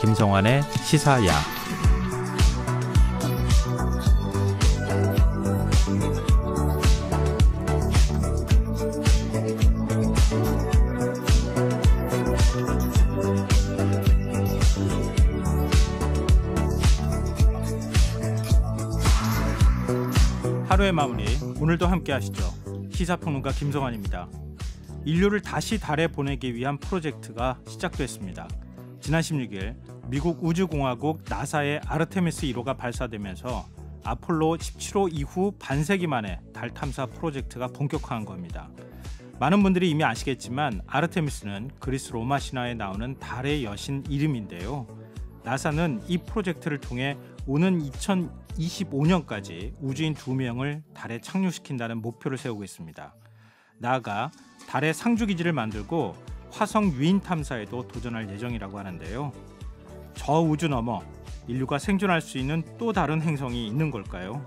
김성환의 시사야 오늘도 함께 하시죠. 시사평론가 김성환입니다. 인류를 다시 달에 보내기 위한 프로젝트가 시작됐습니다. 지난 16일 미국 우주공화국 나사의 아르테미스 1호가 발사되면서 아폴로 17호 이후 반세기 만에 달 탐사 프로젝트가 본격화한 겁니다. 많은 분들이 이미 아시겠지만 아르테미스는 그리스 로마 신화에 나오는 달의 여신 이름인데요. 나사는 이 프로젝트를 통해 오는 2025년까지 우주인 두명을 달에 착륙시킨다는 목표를 세우고 있습니다. 나아가 달의 상주 기지를 만들고 화성 유인 탐사에도 도전할 예정이라고 하는데요. 저 우주 너머 인류가 생존할 수 있는 또 다른 행성이 있는 걸까요?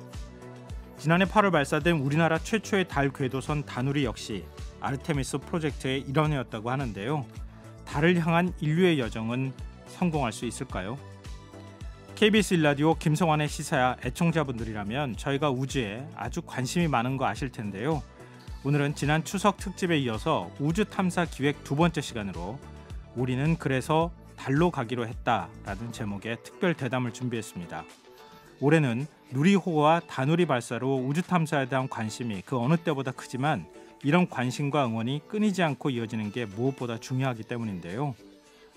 지난해 8월 발사된 우리나라 최초의 달 궤도선 다누리 역시 아르테미스 프로젝트의 일환이었다고 하는데요. 달을 향한 인류의 여정은 성공할 수 있을까요? KBS 일라디오 김성환의 시사야 애청자분들이라면 저희가 우주에 아주 관심이 많은 거 아실 텐데요. 오늘은 지난 추석 특집에 이어서 우주 탐사 기획 두 번째 시간으로 우리는 그래서 달로 가기로 했다라는 제목의 특별 대담을 준비했습니다. 올해는 누리호와 다누리 발사로 우주 탐사에 대한 관심이 그 어느 때보다 크지만 이런 관심과 응원이 끊이지 않고 이어지는 게 무엇보다 중요하기 때문인데요.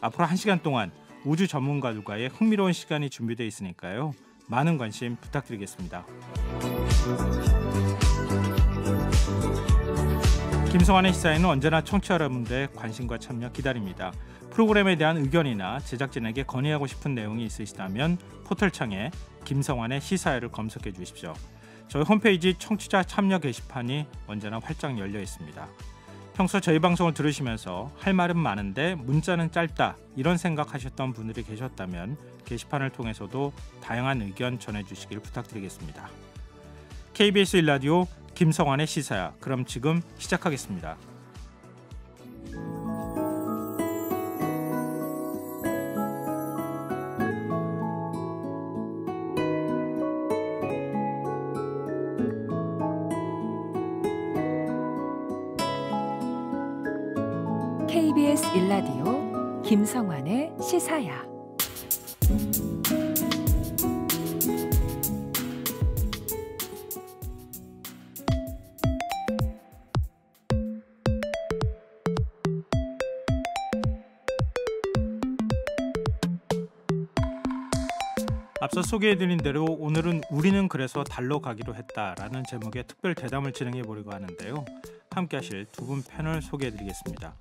앞으로 한 시간 동안 우주 전문가들과의 흥미로운 시간이 준비되어 있으니까요. 많은 관심 부탁드리겠습니다. 김성환의 시사에는 언제나 청취 여러분들의 관심과 참여 기다립니다. 프로그램에 대한 의견이나 제작진에게 건의하고 싶은 내용이 있으시다면 포털창에 김성환의 시사회를 검색해 주십시오. 저희 홈페이지 청취자 참여 게시판이 언제나 활짝 열려 있습니다. 평소 저희 방송을 들으시면서 할 말은 많은데 문자는 짧다 이런 생각하셨던 분들이 계셨다면 게시판을 통해서도 다양한 의견 전해주시길 부탁드리겠습니다. KBS 일라디오 김성환의 시사야. 그럼 지금 시작하겠습니다. 김성환의 시사야. 앞서 소개해드린 대로 오늘은 우리는 그래서 달러 가기로 했다라는 제목의 특별 대담을 진행해 보려고 하는데요. 함께 하실 두 분 패널 소개해드리겠습니다.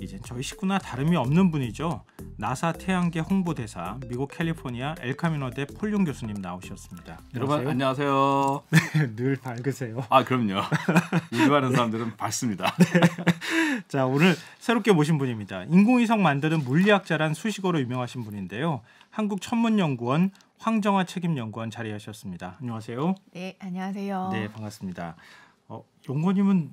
이제 저희 식구나 다름이 없는 분이죠. 나사 태양계 홍보대사 미국 캘리포니아 엘카미노대 폴륨 교수님 나오셨습니다. 여러분 안녕하세요. 네, 늘 밝으세요. 아 그럼요. 우주하는 사람들은 밝습니다. 네. 자 오늘 새롭게 모신 분입니다. 인공위성 만드는 물리학자란 수식어로 유명하신 분인데요. 한국천문연구원 황정화 책임연구원 자리하셨습니다. 안녕하세요. 네, 안녕하세요. 네, 반갑습니다. 어, 연구원님은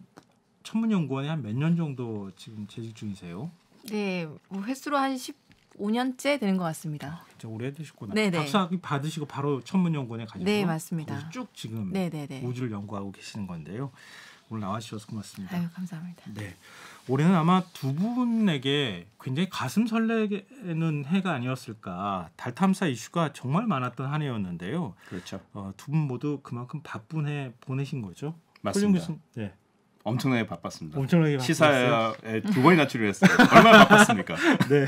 천문연구원에 한 몇 년 정도 지금 재직 중이세요? 네, 뭐 횟수로 한 15년째 되는 것 같습니다. 아, 진짜 오래 되셨구나. 네네. 네. 박사 받으시고 바로 천문연구원에 가셔서 네, 맞습니다. 쭉 지금 네네네. 네, 네. 우주를 연구하고 계시는 건데요. 오늘 나와주셔서 고맙습니다. 아유, 감사합니다. 네. 올해는 아마 두 분에게 굉장히 가슴 설레는 해가 아니었을까. 달 탐사 이슈가 정말 많았던 한 해였는데요. 그렇죠. 어, 두분 모두 그만큼 바쁜 해 보내신 거죠. 맞습니다. 교수, 네. 엄청나게 바빴습니다. 엄청나게 시사에 두 번이나 출연했어요. 얼마나 바빴습니까? 네,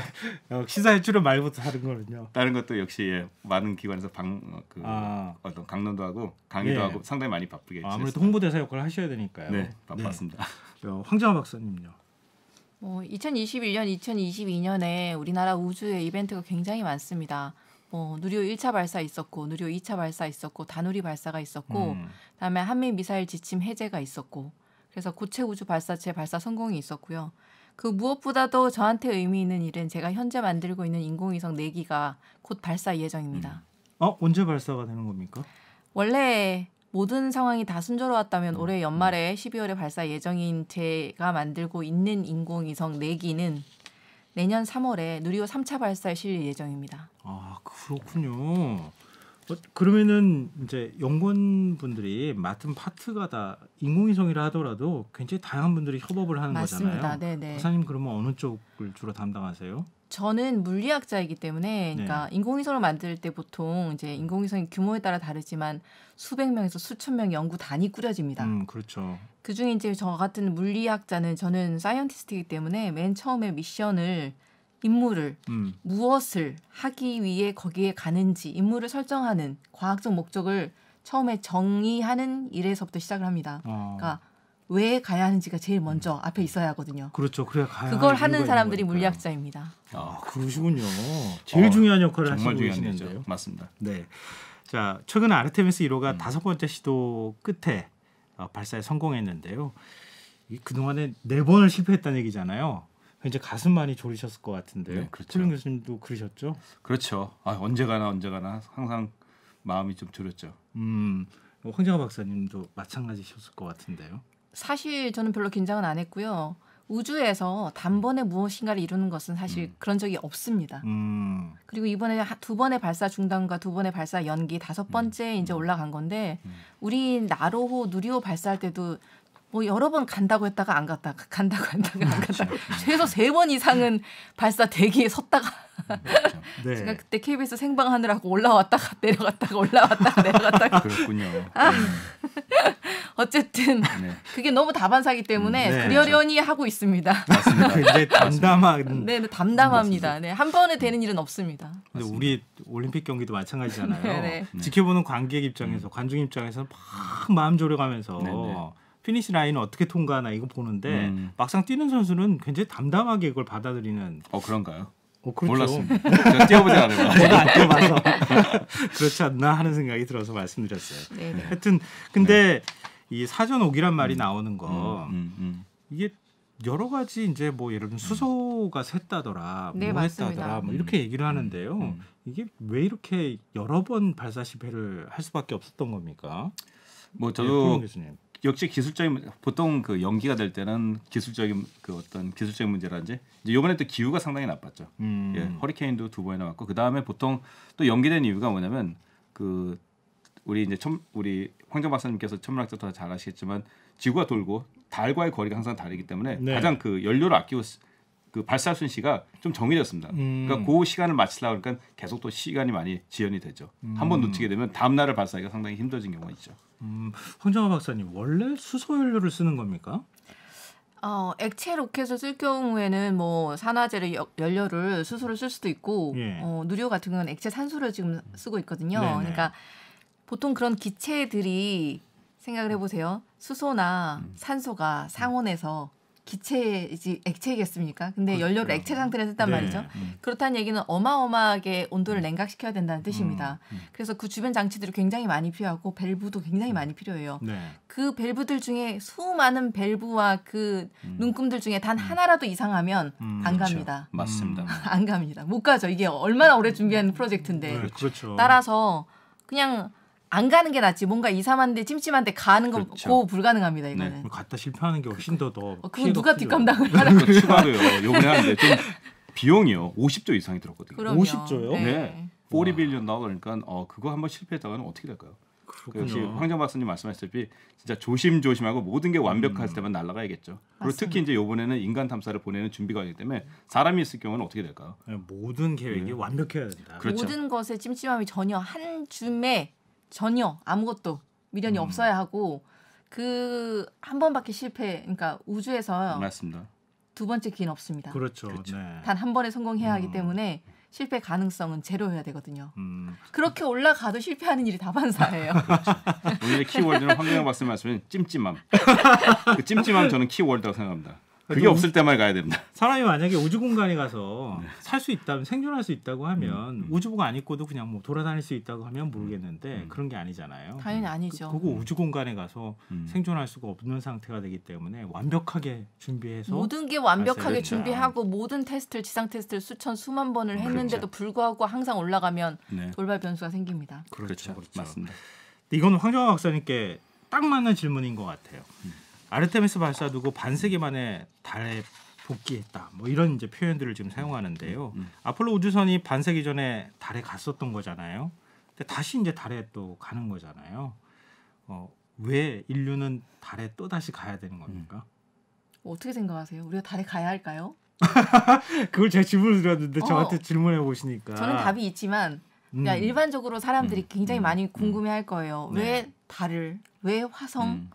어, 시사에 출연 말부터 다른 거는요. 다른 것도 역시 예, 많은 기관에서 방, 어, 그, 아. 어떤 강론도 하고 강의도 네. 하고 상당히 많이 바쁘게. 아, 아무래도 홍보대사 역할을 하셔야 되니까요. 네, 네. 바빴습니다. 네. 황정화 박사님요. 뭐 2021년, 2022년에 우리나라 우주의 이벤트가 굉장히 많습니다. 뭐 누리호 1차 발사 있었고 누리호 2차 발사 있었고 다누리 발사가 있었고 음. 그다음에 한미 미사일 지침 해제가 있었고 그래서 고체 우주 발사체 발사 성공이 있었고요. 그 무엇보다도 저한테 의미 있는 일은 제가 현재 만들고 있는 인공위성 4기가 곧 발사 예정입니다. 음. 어 언제 발사가 되는 겁니까? 원래 모든 상황이 다 순조로웠다면 올해 음. 연말에 12월에 발사 예정인 제가 만들고 있는 인공위성 4기는 내년 3월에 누리호 3차 발사에 실릴 예정입니다. 아 그렇군요. 어, 그러면은 이제 연구원분들이 맡은 파트가 다 인공위성이라 하더라도 굉장히 다양한 분들이 협업을 하는 맞습니다. 거잖아요. 맞습니다. 네네. 박사님 그러면 어느 쪽을 주로 담당하세요? 저는 물리학자이기 때문에 그러니까 네. 인공위성을 만들 때 보통 이제 인공위성의 규모에 따라 다르지만 수백 명에서 수천 명 연구단이 꾸려집니다. 음, 그렇죠. 그 중에 이제 저 같은 물리학자는 저는 사이언티스트이기 때문에 맨 처음에 미션을 임무를 음. 무엇을 하기 위해 거기에 가는지 임무를 설정하는 과학적 목적을 처음에 정의하는 일에서부터 시작을 합니다. 어. 그러니까 왜 가야 하는지가 제일 먼저 음. 앞에 있어야 하거든요. 그렇죠. 그래야 가야 그걸 하는 사람들이 물리학자입니다. 아, 아 그러시군요. 그렇죠. 제일 어, 중요한 역할을 하시고 계시는데요. 맞습니다. 네. 자 최근 아르테미스 1호가 음. 다섯 번째 시도 끝에 어, 발사에 성공했는데요. 그 동안에 네 번을 실패했다는 얘기잖아요. 이제 가슴 많이 졸이셨을 것같은데 네, 그렇죠. 훌륭 교수님도 그러셨죠? 그렇죠. 아, 언제가나 언제가나 항상 마음이 좀 졸였죠. 음, 황정화 박사님도 마찬가지셨을 것 같은데요. 사실 저는 별로 긴장은 안 했고요. 우주에서 단번에 무엇인가를 이루는 것은 사실 음. 그런 적이 없습니다. 음. 그리고 이번에 두 번의 발사 중단과 두 번의 발사 연기 다섯 음. 번째 음. 이제 올라간 건데 음. 우리 나로호 누리호 발사할 때도 뭐 여러 번 간다고 했다가 안 갔다 간다고 했다가 안 갔다 그렇죠. 네. 최소 세 번 이상은 발사 대기에 섰다가 음, 그렇죠. 네. 제가 그때 KBS 생방하느라고 올라왔다가 내려갔다가 올라왔다가 내려갔다가 그렇군요. 아. 네. 어쨌든 네. 그게 너무 다반사기 때문에 음, 네. 그려려니 하고 있습니다. 맞습니다. 굉장 담담한. 네, 네 담담합니다. 음, 네, 한 번에 되는 일은 없습니다. 근데 우리 올림픽 경기도 마찬가지잖아요. 네, 네. 음. 지켜보는 관객 입장에서 관중 입장에서 막 마음 졸여가면서. 피니시 라인을 어떻게 통과하나 이거 보는데 음. 막상 뛰는 선수는 굉장히 담담하게 이걸 받아들이는. 어 그런가요? 어, 그렇죠. 몰랐습니다. 뛰어보지 않아요. 저도 안 뛰어봐서 그렇지 않나 하는 생각이 들어서 말씀드렸어요. 네네. 하여튼 근데 네. 이 사전 오기란 말이 음. 나오는 거 음, 음, 이게 여러 가지 이제 뭐 예를 들면 수소가 샜다더라, 네, 뭐 했다더라, 뭐 이렇게 얘기를 하는데요. 이게 왜 이렇게 여러 번발사실패를할 수밖에 없었던 겁니까? 뭐 예, 저도 네, 역시 기술적인 보통 그 연기가 될 때는 기술적인 그 어떤 기술적인 문제라든지 이제 요번에 또 기후가 상당히 나빴죠. 음. 예, 허리케인도 두 번이나 왔고 그 다음에 보통 또 연기된 이유가 뭐냐면 그 우리 이제 첨 우리 황정 박사님께서 천문학자도 잘 아시겠지만 지구가 돌고 달과의 거리가 항상 다르기 때문에 네. 가장 그 연료를 아끼고 그 발사 순시가 좀 정해졌습니다. 음. 그러니까 그 시간을 맞추려고 그러니까 계속 또 시간이 많이 지연이 되죠. 음. 한번 놓치게 되면 다음 날을 발사하기가 상당히 힘들어진 경우가 있죠. 음, 황정화 박사님 원래 수소 연료를 쓰는 겁니까? 어, 액체 로켓을 쓸 경우에는 뭐 산화제를 여, 연료를 수소를 쓸 수도 있고 예. 어, 누료 같은 경우는 액체 산소를 지금 쓰고 있거든요. 네네. 그러니까 보통 그런 기체들이 생각을 해보세요. 수소나 음. 산소가 음. 상온에서 기체이지 액체겠습니까? 근데 그렇죠. 연료를 액체 상태로 했단 네. 말이죠. 음. 그렇다는 얘기는 어마어마하게 온도를 음. 냉각시켜야 된다는 뜻입니다. 음. 음. 그래서 그 주변 장치들이 굉장히 많이 필요하고 밸브도 굉장히 많이 필요해요. 네. 그 밸브들 중에 수많은 밸브와 그 눈금들 중에 단 하나라도 이상하면 안 그렇죠. 갑니다. 그렇죠. 맞습니다. 안 갑니다. 못 가죠. 이게 얼마나 오래 준비한 프로젝트인데. 네, 그렇죠. 따라서 그냥 안 가는 게 낫지. 뭔가 이상한데 찜찜한데 가는 건 그렇죠. 고 불가능합니다. 네, 이거는. 네. 갔다 실패하는 게 그, 훨씬 그, 더 더. 어, 그건 누가 뒷감당을 그렇죠. 하는 거죠? 추가요 요번에 하는데 좀 비용이요. 50조 이상이 들었거든요. 그럼요. 50조요? 네. 40 빌리언 달러 그러니까 어, 그거 한번 실패했다가는 어떻게 될까요? 역시 황정 박사님 말씀하셨다시 진짜 조심조심하고 모든 게 완벽할 음. 때만 날아가야겠죠. 맞습니다. 특히 이제 요번에는 인간 탐사를 보내는 준비가 되기 때문에 사람이 있을 경우는 어떻게 될까요? 네, 모든 계획이 네. 완벽해야 된다. 그렇죠. 모든 것에 찜찜함이 전혀 한 줌에 전혀 아무것도 미련이 음. 없어야 하고 그 한 번밖에 실패 그러니까 우주에서 맞습니다. 두 번째 기회는 없습니다. 그렇죠. 그렇죠. 네. 단한 번에 성공해야 하기 음. 때문에 실패 가능성은 제로여야 되거든요. 음. 그렇게 올라가도 실패하는 일이 다반사예요. 그렇죠. 오늘의 키워드는 황경영 박사님 말씀은 찜찜함. 그 찜찜함 저는 키워드라고 생각합니다. 그러니까 그게 없을 때만 가야 됩니다. 사람이 만약에 우주 공간에 가서 네. 살수 있다면 생존할 수 있다고 하면 음. 음. 우주복 안 입고도 그냥 뭐 돌아다닐 수 있다고 하면 모르겠는데 음. 음. 그런 게 아니잖아요. 당연히 그 아니죠. 그, 거 음. 우주 공간에 가서 음. 생존할 수가 없는 상태가 되기 때문에 완벽하게 준비해서 모든 게 완벽하게 그렇죠. 준비하고 모든 테스트를 지상 테스트를 수천 수만 번을 그렇죠. 했는데도 그렇죠. 불구하고 항상 올라가면 네. 돌발 변수가 생깁니다. 그렇죠. 그렇죠. 그렇죠. 맞습니다. 이건 황정화 박사님께 딱 맞는 질문인 것 같아요. 음. 아르테미스 발사 두고 반세기 만에 달에 복귀했다. 뭐 이런 이제 표현들을 지금 사용하는데요. 음, 음. 아폴로 우주선이 반세기 전에 달에 갔었던 거잖아요. 근데 다시 이제 달에 또 가는 거잖아요. 어, 왜 인류는 달에 또 다시 가야 되는 겁니까? 음. 어떻게 생각하세요? 우리가 달에 가야 할까요? 그걸 제가 질문을 드렸는데 어. 저한테 질문해 보시니까 저는 답이 있지만 그러니까 음. 일반적으로 사람들이 음. 굉장히 음. 많이 궁금해할 거예요. 네. 왜 달을 왜 화성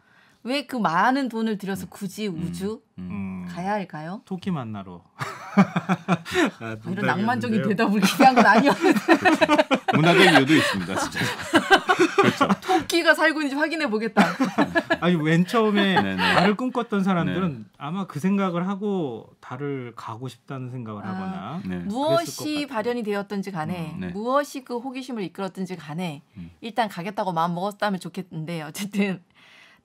왜그 많은 돈을 들여서 음. 굳이 음. 우주 음. 가야 할까요? 토끼 만나러. 아, 아, 이런 낭만적인 대답을 기대한 건 아니었는데. 그렇죠. 문화적 이유도 있습니다, 진짜. 그렇죠. 토끼가 살고 있는지 확인해 보겠다. 아니 맨 처음에 네, 네 달을 꿈꿨던 사람들은 네. 아마 그 생각을 하고 달을 가고 싶다는 생각을 아, 하거나 네. 무엇이 발현이 되었든지 간에 음, 네. 무엇이 그 호기심을 이끌었든지 간에 음. 일단 가겠다고 마음 먹었다면 좋겠는데 어쨌든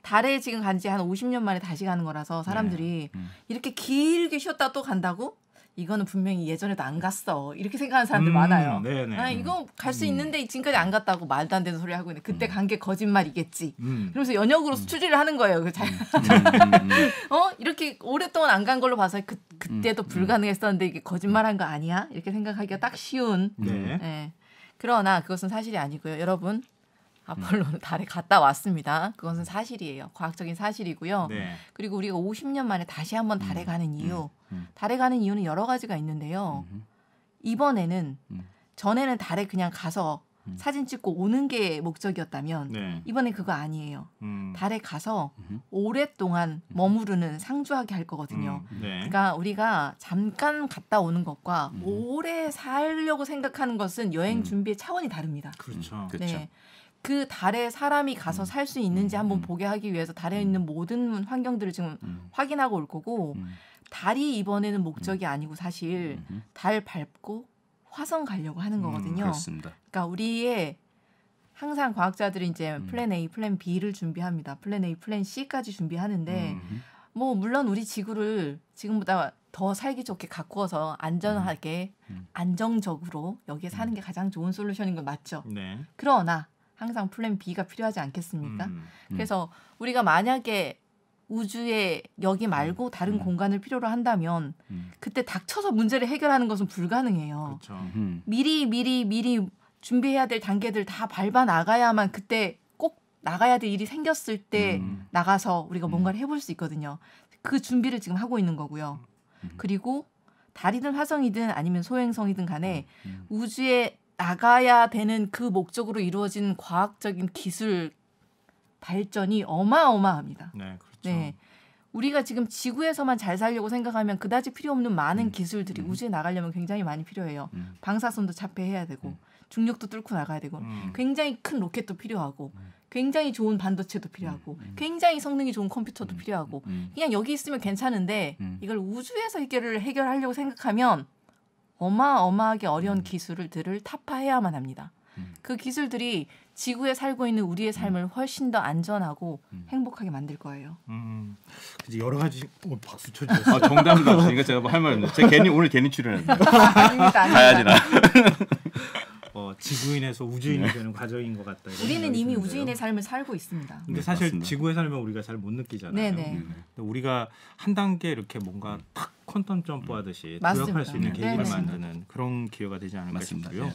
달에 지금 간지 한 50년 만에 다시 가는 거라서 네. 사람들이 네. 음. 이렇게 길게 쉬었다 또 간다고? 이거는 분명히 예전에도 안 갔어 이렇게 생각하는 사람들 음, 많아요. 네네. 네. 아 이거 음. 갈수 음. 있는데 지금까지 안 갔다고 말도 안 되는 소리 하고 있는데 그때 음. 간게 거짓말이겠지. 음. 그러면서 연역으로 음. 추리를 하는 거예요. 그 잘. 어 이렇게 오랫동안 안 간 걸로 봐서 그 그때도 불가능했었는데 이게 거짓말한 거 아니야? 이렇게 생각하기가 딱 쉬운. 네. 네. 그러나 그것은 사실이 아니고요. 여러분 아폴로는 음. 달에 갔다 왔습니다. 그것은 사실이에요. 과학적인 사실이고요. 네. 그리고 우리가 50년 만에 다시 한번 달에 음. 가는 이유. 음. 달에 가는 이유는 여러 가지가 있는데요. 이번에는 전에는 달에 그냥 가서 사진 찍고 오는 게 목적이었다면 네. 이번에 그거 아니에요. 음. 달에 가서 음. 오랫동안 머무르는 상주하게 할 거거든요. 음. 네. 그러니까 우리가 잠깐 갔다 오는 것과 오래 살려고 생각하는 것은 여행 준비의 차원이 다릅니다. 그렇죠. 그렇죠. 네. 그렇죠. 그 달에 사람이 가서 음. 살수 있는지 한번 음. 보게 하기 위해서 달에 음. 있는 모든 환경들을 지금 확인하고 올 거고 달이 이번에는 목적이 아니고 사실 달 밟고 화성 가려고 하는 거거든요. 그렇습니다. 그러니까 우리의 항상 과학자들이 이제 플랜 A, 플랜 B를 준비합니다. 플랜 A, 플랜 C까지 준비하는데 뭐 물론 우리 지구를 지금보다 더 살기 좋게 가꾸어서 안전하게 안정적으로 여기에 사는 게 가장 좋은 솔루션인 건 맞죠. 네. 그러나 항상 플랜 B가 필요하지 않겠습니까? 음, 음. 그래서 우리가 만약에 우주의 여기 말고 음, 다른 음. 공간을 필요로 한다면 음. 그때 닥쳐서 문제를 해결하는 것은 불가능해요. 그 미리 미리 미리 준비해야 될 단계들 다 밟아 나가야만 그때 꼭 나가야 될 일이 생겼을 때 나가서 우리가 뭔가를 해볼 수 있거든요. 그 준비를 지금 하고 있는 거고요. 그리고 달이든 화성이든 아니면 소행성이든 간에 우주의 나가야 되는 그 목적으로 이루어진 과학적인 기술 발전이 어마어마합니다. 네, 그렇죠. 네. 우리가 지금 지구에서만 잘 살려고 생각하면 그다지 필요 없는 많은 음. 기술들이 음. 우주에 나가려면 굉장히 많이 필요해요. 음. 방사선도 잡폐해야 되고 음. 중력도 뚫고 나가야 되고 음. 굉장히 큰 로켓도 필요하고 음. 굉장히 좋은 반도체도 필요하고 굉장히 성능이 좋은 컴퓨터도 필요하고 그냥 여기 있으면 괜찮은데 이걸 우주에서 해결을 해결하려고 생각하면 어마어마하게 어려운 음. 기술들을 타파해야만 합니다. 음. 그 기술들이 지구에 살고 있는 우리의 삶을 음. 훨씬 더 안전하고 음. 행복하게 만들 거예요. 음, 음. 여러 가지 어, 박수 쳐주세요. 아, 정답이 없으니까 그러니까 제가 뭐 할말 없제 괜히 오늘 괜히 출연했네요. 아닙니다, 아닙니다. 가야지 나. 어, 지구인에서 우주인이 네. 되는 과정인 것 같다. 우리는 이미 드는데요. 우주인의 삶을 살고 있습니다. 근데 네, 사실 지구의 삶을 우리가 잘 못 느끼잖아요. 네네. 네. 네, 네. 우리가 한 단계 이렇게 뭔가 음. 탁 퀀텀 점프하듯이 도약할 음. 수 있는 계기를 만드는 그런 기회가 되지 않을까 맞습니다. 싶고요.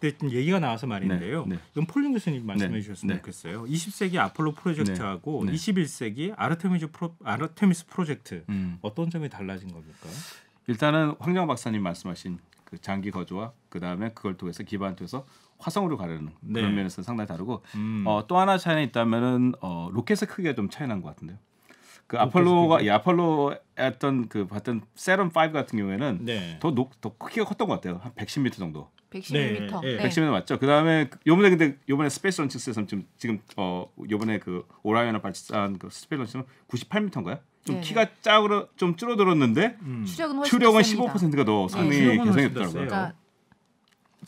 근데 얘기가 나와서 말인데요. 네, 네. 이건 폴링 교수님 말씀해 주셨으면 좋겠어요. 20세기 아폴로 프로젝트하고 21세기 아르테미즈 프로, 아르테미스 프로젝트 음. 어떤 점이 달라진 겁니까? 일단은 황정 박사님 말씀하신 그 장기 거주와 그 다음에 그걸 통해서 기반을 통해서 화성으로 가려는 네. 그런 면에서 상당히 다르고 음. 어, 또 하나 차이는 있다면은 어, 로켓의 크기가 좀 차이 난 것 같은데요. 그 아폴로가 예, 아폴로 했던 그 봤던 세럼 5 같은 경우에는 네. 더, 높, 더 크기가 컸던 것 같아요. 한 110m 정도. 110m. 네. 예. 네. 110m 맞죠? 그다음에 요번에 근데 요번에 스페이스 런치스에서 지금 지금 어 요번에 그 오라이언을 발사한 그 스페이스 런칭은 98m인가요? 좀 네. 키가 작으로 좀 줄어들었는데 음. 추력은, 추력은 15%가 더 성능이 네. 개선했더라고요. 그러니까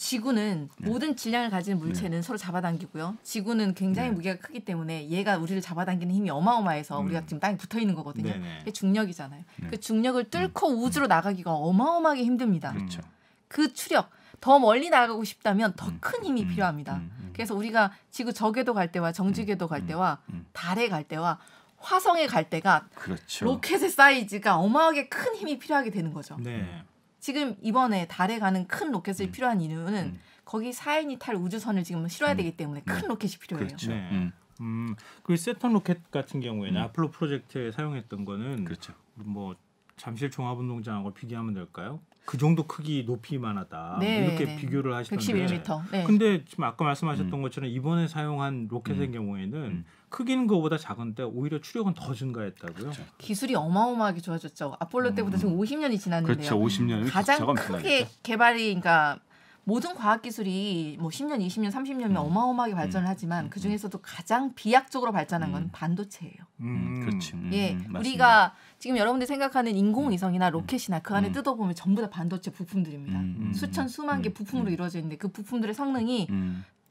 지구는 네. 모든 질량을 가진 물체는 네. 서로 잡아당기고요. 지구는 굉장히 네. 무게가 크기 때문에 얘가 우리를 잡아당기는 힘이 어마어마해서 음. 우리가 지금 땅에 붙어 있는 거거든요. 네, 네. 그게 중력이잖아요. 네. 그 중력을 뚫고 음. 우주로 나가기가 어마어마하게 힘듭니다. 그렇죠. 그 추력 더 멀리 나가고 싶다면 더큰 음. 힘이 음. 필요합니다. 그래서 우리가 지구 저궤도 갈 때와 정지궤도 갈 때와 달에 갈 때와 화성에 갈 때가 그렇죠. 로켓의 사이즈가 어마하게 큰 힘이 필요하게 되는 거죠. 네. 지금 이번에 달에 가는 큰로켓을 음. 필요한 이유는 음. 거기 사인이 탈 우주선을 지금 실어야 음. 되기 때문에 큰 네. 로켓이 필요해요. 그렇죠. 네. 음. 음. 그 세턴 로켓 같은 경우에는 음. 아폴로 프로젝트에 사용했던 거는 그렇죠. 뭐 잠실 종합운동장하고 비교하면 될까요? 그 정도 크기 높이만 하다 네, 이렇게 네. 비교를 하시던데 1 1 m 네. 근데 지금 아까 말씀하셨던 것처럼 이번에 사용한 로켓의 경우에는 크기는 그거보다 작은데 오히려 추력은 더 증가했다고요. 그렇죠. 기술이 어마어마하게 좋아졌죠. 아폴로 음. 때보다 지금 50년이 지났는데요. 그렇죠. 50년 가장 크게 개발이 그러니까 모든 과학 기술이 뭐 10년, 20년, 30년이면 음. 어마어마하게 음. 발전을 하지만 음. 그 중에서도 가장 비약적으로 발전한 건 음. 반도체예요. 그렇죠. 예, 맞습니다. 우리가 지금 여러분들이 생각하는 인공위성이나 로켓이나 그 안에 뜯어보면 전부 다 반도체 부품들입니다. 수천 수만 개 부품으로 이루어져 있는데 그 부품들의 성능이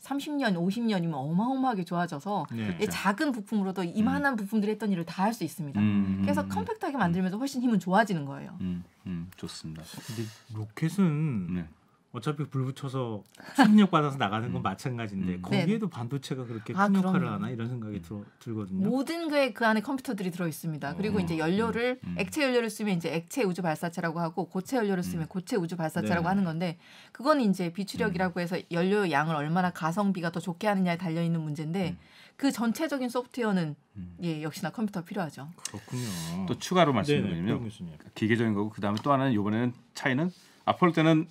30년, 50년이면 어마어마하게 좋아져서 예. 작은 부품으로도 이만한 음. 부품들이 했던 일을 다 할 수 있습니다. 음, 음 그래서 음. 컴팩트하게 만들면서 훨씬 힘은 좋아지는 거예요. 음, 음 좋습니다. 근데 로켓은 네. 어차피 불 붙여서 충격 받아서 나가는 건 음. 마찬가지인데 음. 거기에도 네. 반도체가 그렇게 아, 큰 아, 역할을 하나 이런 생각이 음. 들어, 들거든요. 모든 게그 안에 컴퓨터들이 들어 있습니다. 어. 그리고 이제 연료를 음. 음. 액체 연료를 쓰면 이제 액체 우주 발사체라고 하고 고체 연료를 쓰면 음. 고체 우주 발사체라고 네. 하는 건데 그건 이제 비추력이라고 해서 연료 양을 얼마나 가성비가 더 좋게 하느냐에 달려 있는 문제인데 그 전체적인 소프트웨어는 예 역시나 컴퓨터 필요하죠. 그렇군요. 또 추가로 네, 네, 말씀드리면 기계적인 거고 그 다음에 또 하나는 이번에는 차이는 앞으로 때는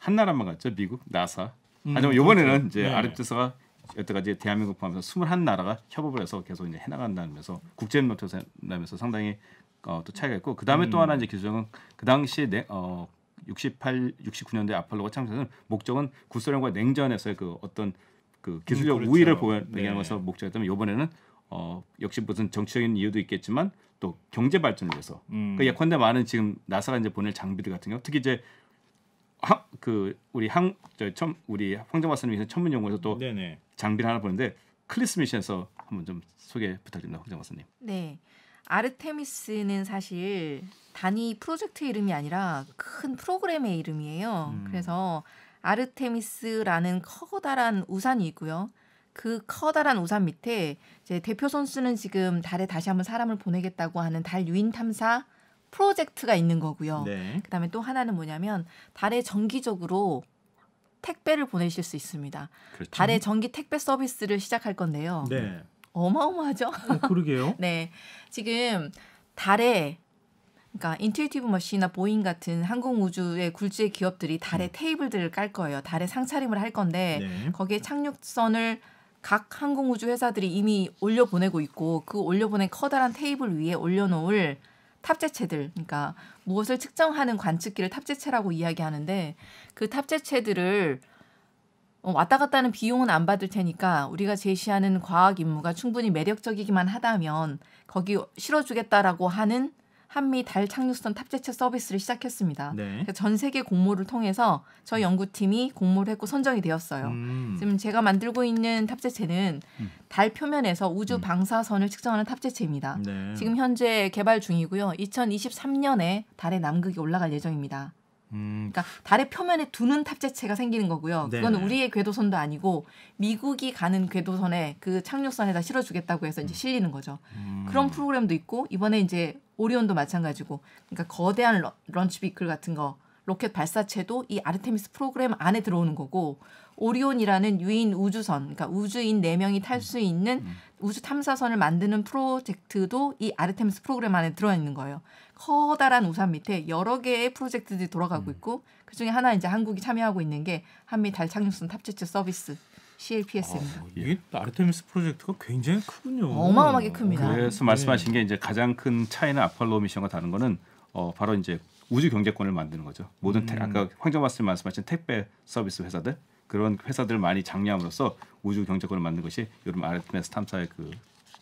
한 나라만 갔죠 미국 나사. 음, 하지만 이번에는 그렇죠. 이제 네. 아랍제사가 여태까지 대한민국 포함해서 스물한 나라가 협업을 해서 계속 이제 해나간다면서 국제노트라면서 상당히 어, 또 차이가 있고 그 다음에 음. 또 하나 이제 규정은 그 당시에 내, 어, 68, 69년대 아폴로가 창설은 목적은 구소련과 냉전에서의 그 어떤 그 기술적 음, 그렇죠. 우위를 보여내는 것서 네. 목적이었다면 이번에는 어, 역시 무슨 정치적인 이유도 있겠지만 또 경제 발전을 위해서 음. 그 예컨대 많은 지금 나사가 이제 보낼 장비들 같은 경우 특히 이제 그 우리 항 저, 첨, 우리 황정선생님 천문 연구에서 또 네네. 장비를 하나 보는데 클리스 미션에서 한번 좀 소개 부탁드립니다, 황정선생님 네. 아르테미스는 사실 단위 프로젝트 이름이 아니라 큰 프로그램의 이름이에요. 음. 그래서 아르테미스라는 커다란 우산이 있고요. 그 커다란 우산 밑에 이제 대표 선수는 지금 달에 다시 한번 사람을 보내겠다고 하는 달 유인 탐사 프로젝트가 있는 거고요. 네. 그다음에 또 하나는 뭐냐면 달에 정기적으로 택배를 보내실 수 있습니다. 그렇죠. 달에 정기 택배 서비스를 시작할 건데요. 네. 어마어마하죠? 어, 그러게요. 네. 지금 달에 그러니까 인튜이티브 머신이나 보잉 같은 항공우주의 굴지의 기업들이 달에 음. 테이블들을 깔 거예요. 달에 상차림을 할 건데 네. 거기에 착륙선을 각 항공우주 회사들이 이미 올려보내고 있고 그 올려보낸 커다란 테이블 위에 올려놓을 탑재체들, 그러니까 무엇을 측정하는 관측기를 탑재체라고 이야기하는데 그 탑재체들을 어, 왔다 갔다 하는 비용은 안 받을 테니까 우리가 제시하는 과학 임무가 충분히 매력적이기만 하다면 거기 실어주겠다라고 하는 한미 달 착륙선 탑재체 서비스를 시작했습니다. 네. 그러니까 전 세계 공모를 통해서 저희 음. 연구팀이 공모를 했고 선정이 되었어요. 음. 지금 제가 만들고 있는 탑재체는 음. 달 표면에서 우주 음. 방사선을 측정하는 탑재체입니다. 네. 지금 현재 개발 중이고요. 2023년에 달의 남극이 올라갈 예정입니다. 음. 그러니까 달의 표면에 두는 탑재체가 생기는 거고요. 네. 그건 우리의 궤도선도 아니고 미국이 가는 궤도선에 그 착륙선에다 실어주겠다고 해서 이제 음. 실리는 거죠. 음. 그런 프로그램도 있고 이번에 이제 오리온도 마찬가지고 그러니까 거대한 러, 런치 비클 같은 거 로켓 발사체도 이 아르테미스 프로그램 안에 들어오는 거고 오리온이라는 유인 우주선 그러니까 우주인 네명이 탈수 음. 있는 음. 우주 탐사선을 만드는 프로젝트도 이 아르테미스 프로그램 안에 들어 있는 거예요. 커다란 우산 밑에 여러 개의 프로젝트들이 돌아가고 음. 있고 그중에 하나 이제 한국이 참여하고 있는 게 한미 달 착륙선 탑재체 서비스 CLPS입니다. 아, 이게 아르테미스 프로젝트가 굉장히 크군요. 어마어마하게 큽니다. 그래서 말씀하신 예. 게 이제 가장 큰 차이는 아폴로 미션과 다른 거는 어, 바로 이제 우주 경제권을 만드는 거죠. 모든 태, 음. 아까 황정마스 말씀하신 택배 서비스 회사들 그런 회사들을 많이 장려함으로써 우주 경제권을 만든 것이 요즘 아르테미스 탐사의 그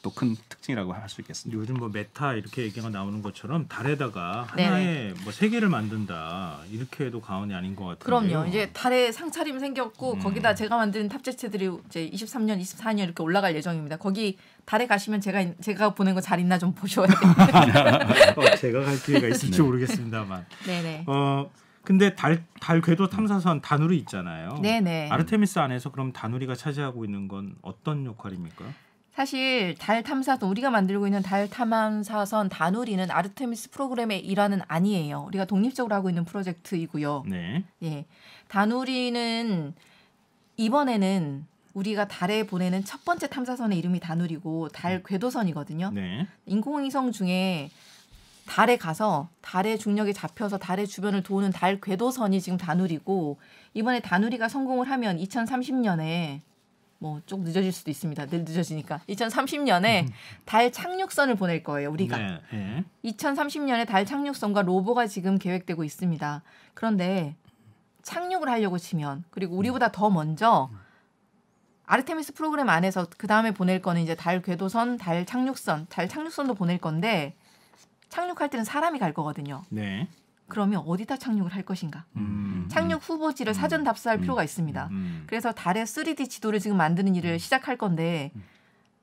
또큰 특징이라고 할 수 있겠습니다. 요즘 뭐 메타 이렇게 얘기가 나오는 것처럼 달에다가 네. 하나의 뭐 세계를 만든다 이렇게 해도 과언이 아닌 것 같아요. 그럼요. 이제 달에 상차림 생겼고 음. 거기다 제가 만든 탑재체들이 이제 23년, 24년 이렇게 올라갈 예정입니다. 거기 달에 가시면 제가 제가 보낸 거 잘 있나 좀 보셔야 돼요. 어, 제가 갈 기회가 네. 있을지 모르겠습니다만. 네네. 어 근데 달, 달 궤도 탐사선 단누리 있잖아요. 네네. 아르테미스 안에서 그럼 단누리가 차지하고 있는 건 어떤 역할입니까? 사실 달 탐사선 우리가 만들고 있는 달 탐사선 다누리는 아르테미스 프로그램의 일환은 아니에요. 우리가 독립적으로 하고 있는 프로젝트이고요. 네. 예. 다누리는 이번에는 우리가 달에 보내는 첫 번째 탐사선의 이름이 다누리고 달 음. 궤도선이거든요. 네. 인공위성 중에 달에 가서 달의 중력에 잡혀서 달의 주변을 도는 달 궤도선이 지금 다누리고 이번에 다누리가 성공을 하면 2030년에 뭐조 늦어질 수도 있습니다. 늘 늦어지니까 2030년에 음. 달 착륙선을 보낼 거예요. 우리가 네, 네. 2030년에 달 착륙선과 로버가 지금 계획되고 있습니다. 그런데 착륙을 하려고 치면 그리고 우리보다 음. 더 먼저 아르테미스 프로그램 안에서 그 다음에 보낼 거는 이제 달 궤도선, 달 착륙선, 달 착륙선도 보낼 건데 착륙할 때는 사람이 갈 거거든요. 네. 그러면 어디다 착륙을 할 것인가? 음. 착륙 후보지를 음. 사전 답사할 음. 필요가 있습니다. 음. 음. 그래서 달의 3D 지도를 지금 만드는 일을 음. 시작할 건데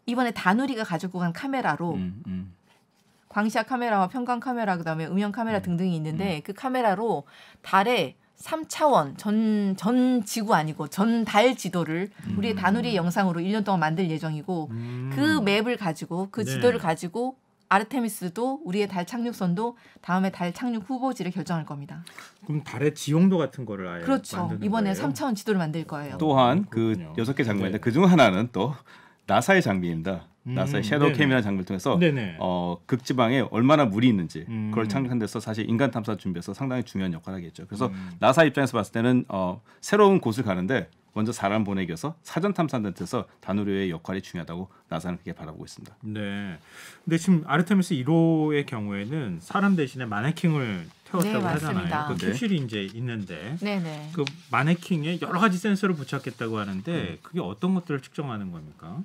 이번에 다누리가 가지고 간 카메라로 광시야 카메라와 편광 카메라 그다음에 음영 카메라 등등이 있는데 그 카메라로 달의 3차원 전, 전 지구 아니고 전 달 지도를 우리의 다누리 영상으로 1년 동안 만들 예정이고 그 맵을 가지고 그 네. 지도를 네. 가지고 아르테미스도 우리의 달 착륙선도 다음에 달 착륙 후보지를 결정할 겁니다. 그럼 달의 지용도 같은 거를 아예 그렇죠. 이번에 거예요? 3차원 지도를 만들 거예요. 또한 그 여섯 개 장면인데 네. 그중 하나는 또 나사의 장비입니다. 음, 나사의 섀도우 캠이라는 장비를 통해서 어, 극지방에 얼마나 물이 있는지 음. 그걸 창조한 데서 사실 인간 탐사 준비에서 상당히 중요한 역할을 하겠죠. 그래서 음. 나사 입장에서 봤을 때는 어, 새로운 곳을 가는데 먼저 사람 보내겨서 사전 탐사단에서 단우료의 역할이 중요하다고 나사는 그렇게 바라보고 있습니다. 네. 근데 지금 아르테미스 1호의 경우에는 사람 대신에 마네킹을 태웠다고 네, 하잖아요. 그 큐실이 이제 있는데 네네. 그 마네킹에 여러 가지 센서를 부착했다고 하는데 음. 그게 어떤 것들을 측정하는 겁니까?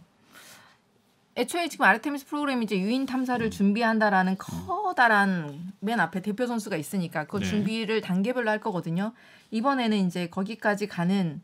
애초에 지금 아르테미스 프로그램이 이제 유인 탐사를 음. 준비한다라는 음. 커다란 맨 앞에 대표 선수가 있으니까 그 네. 준비를 단계별로 할 거거든요. 이번에는 이제 거기까지 가는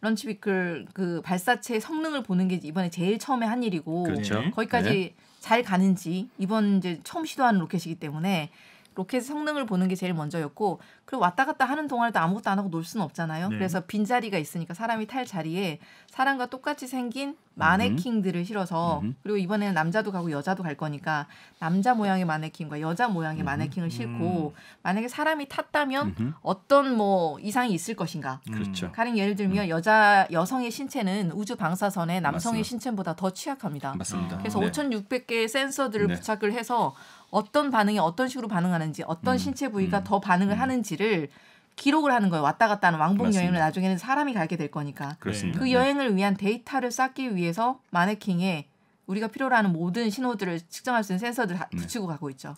런치비클 그 발사체 성능을 보는 게 이번에 제일 처음에 한 일이고 그렇죠. 네. 거기까지 네. 잘 가는지 이번 이제 처음 시도하는 로켓이기 때문에 로켓 성능을 보는 게 제일 먼저였고 그리고 왔다 갔다 하는 동안에도 아무것도 안 하고 놀 수는 없잖아요. 네. 그래서 빈 자리가 있으니까 사람이 탈 자리에 사람과 똑같이 생긴 마네킹들을 실어서 그리고 이번에는 남자도 가고 여자도 갈 거니까 남자 모양의 마네킹과 여자 모양의 음흠. 마네킹을 싣고 음. 만약에 사람이 탔다면 음흠. 어떤 뭐 이상이 있을 것인가? 음. 그렇죠. 가령 예를 들면 음. 여자 여성의 신체는 우주 방사선에 남성의 맞습니다. 신체보다 더 취약합니다. 맞습니다. 그래서 네. 5,600개의 센서들을 네. 부착을 해서 어떤 반응이 어떤 식으로 반응하는지 어떤 음. 신체 부위가 음, 더 반응을 음. 하는지를 기록을 하는 거예요. 왔다 갔다 하는 왕복 맞습니다. 여행을 나중에는 사람이 가게 될 거니까. 그렇습니다. 그 네. 여행을 위한 데이터를 쌓기 위해서 마네킹에 우리가 필요로 하는 모든 신호들을 측정할 수 있는 센서들 다 네. 붙이고 네. 가고 있죠.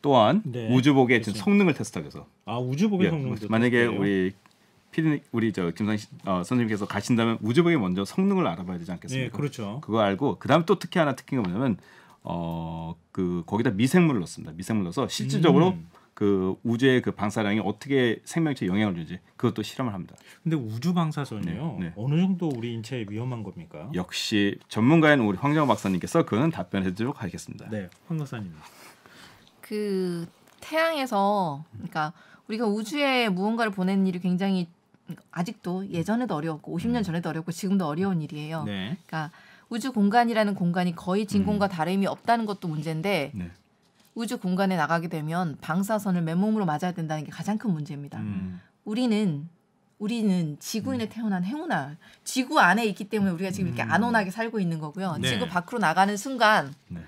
또한 네. 우주복의 그렇 성능을 테스트하기 서아 우주복의 예. 성능. 뭐 만약에 좋겠요 우리 피디 우리 저 김상 어, 선생님께서 가신다면 우주복에 먼저 성능을 알아봐야 되지 않겠습니까? 네, 그렇죠. 그거 알고 그다음 또 특히 하나 특징이 뭐냐면 어그 거기다 미생물을 넣습니다. 미생물 넣어서 실질적으로 음. 그 우주의 그 방사량이 어떻게 생명체에 영향을 주지 는 그것도 실험을 합니다. 근데 우주 방사선이요 네, 네. 어느 정도 우리 인체에 위험한 겁니까? 역시 전문가인 우리 황정 박사님께서 그거는 답변해드리도록 하겠습니다. 네, 황 박사님. 그 태양에서 그러니까 우리가 우주에 무언가를 보내는 일이 굉장히 아직도 예전에도 어려웠고 50년 음. 전에도 어렵고 지금도 어려운 일이에요. 네. 그러니까 우주 공간이라는 공간이 거의 진공과 음. 다름이 없다는 것도 문제인데 네. 우주 공간에 나가게 되면 방사선을 맨몸으로 맞아야 된다는 게 가장 큰 문제입니다. 음. 우리는 우리는 지구인에 음. 태어난 행운아 지구 안에 있기 때문에 우리가 지금 이렇게 안온하게 살고 있는 거고요. 네. 지구 밖으로 나가는 순간 네.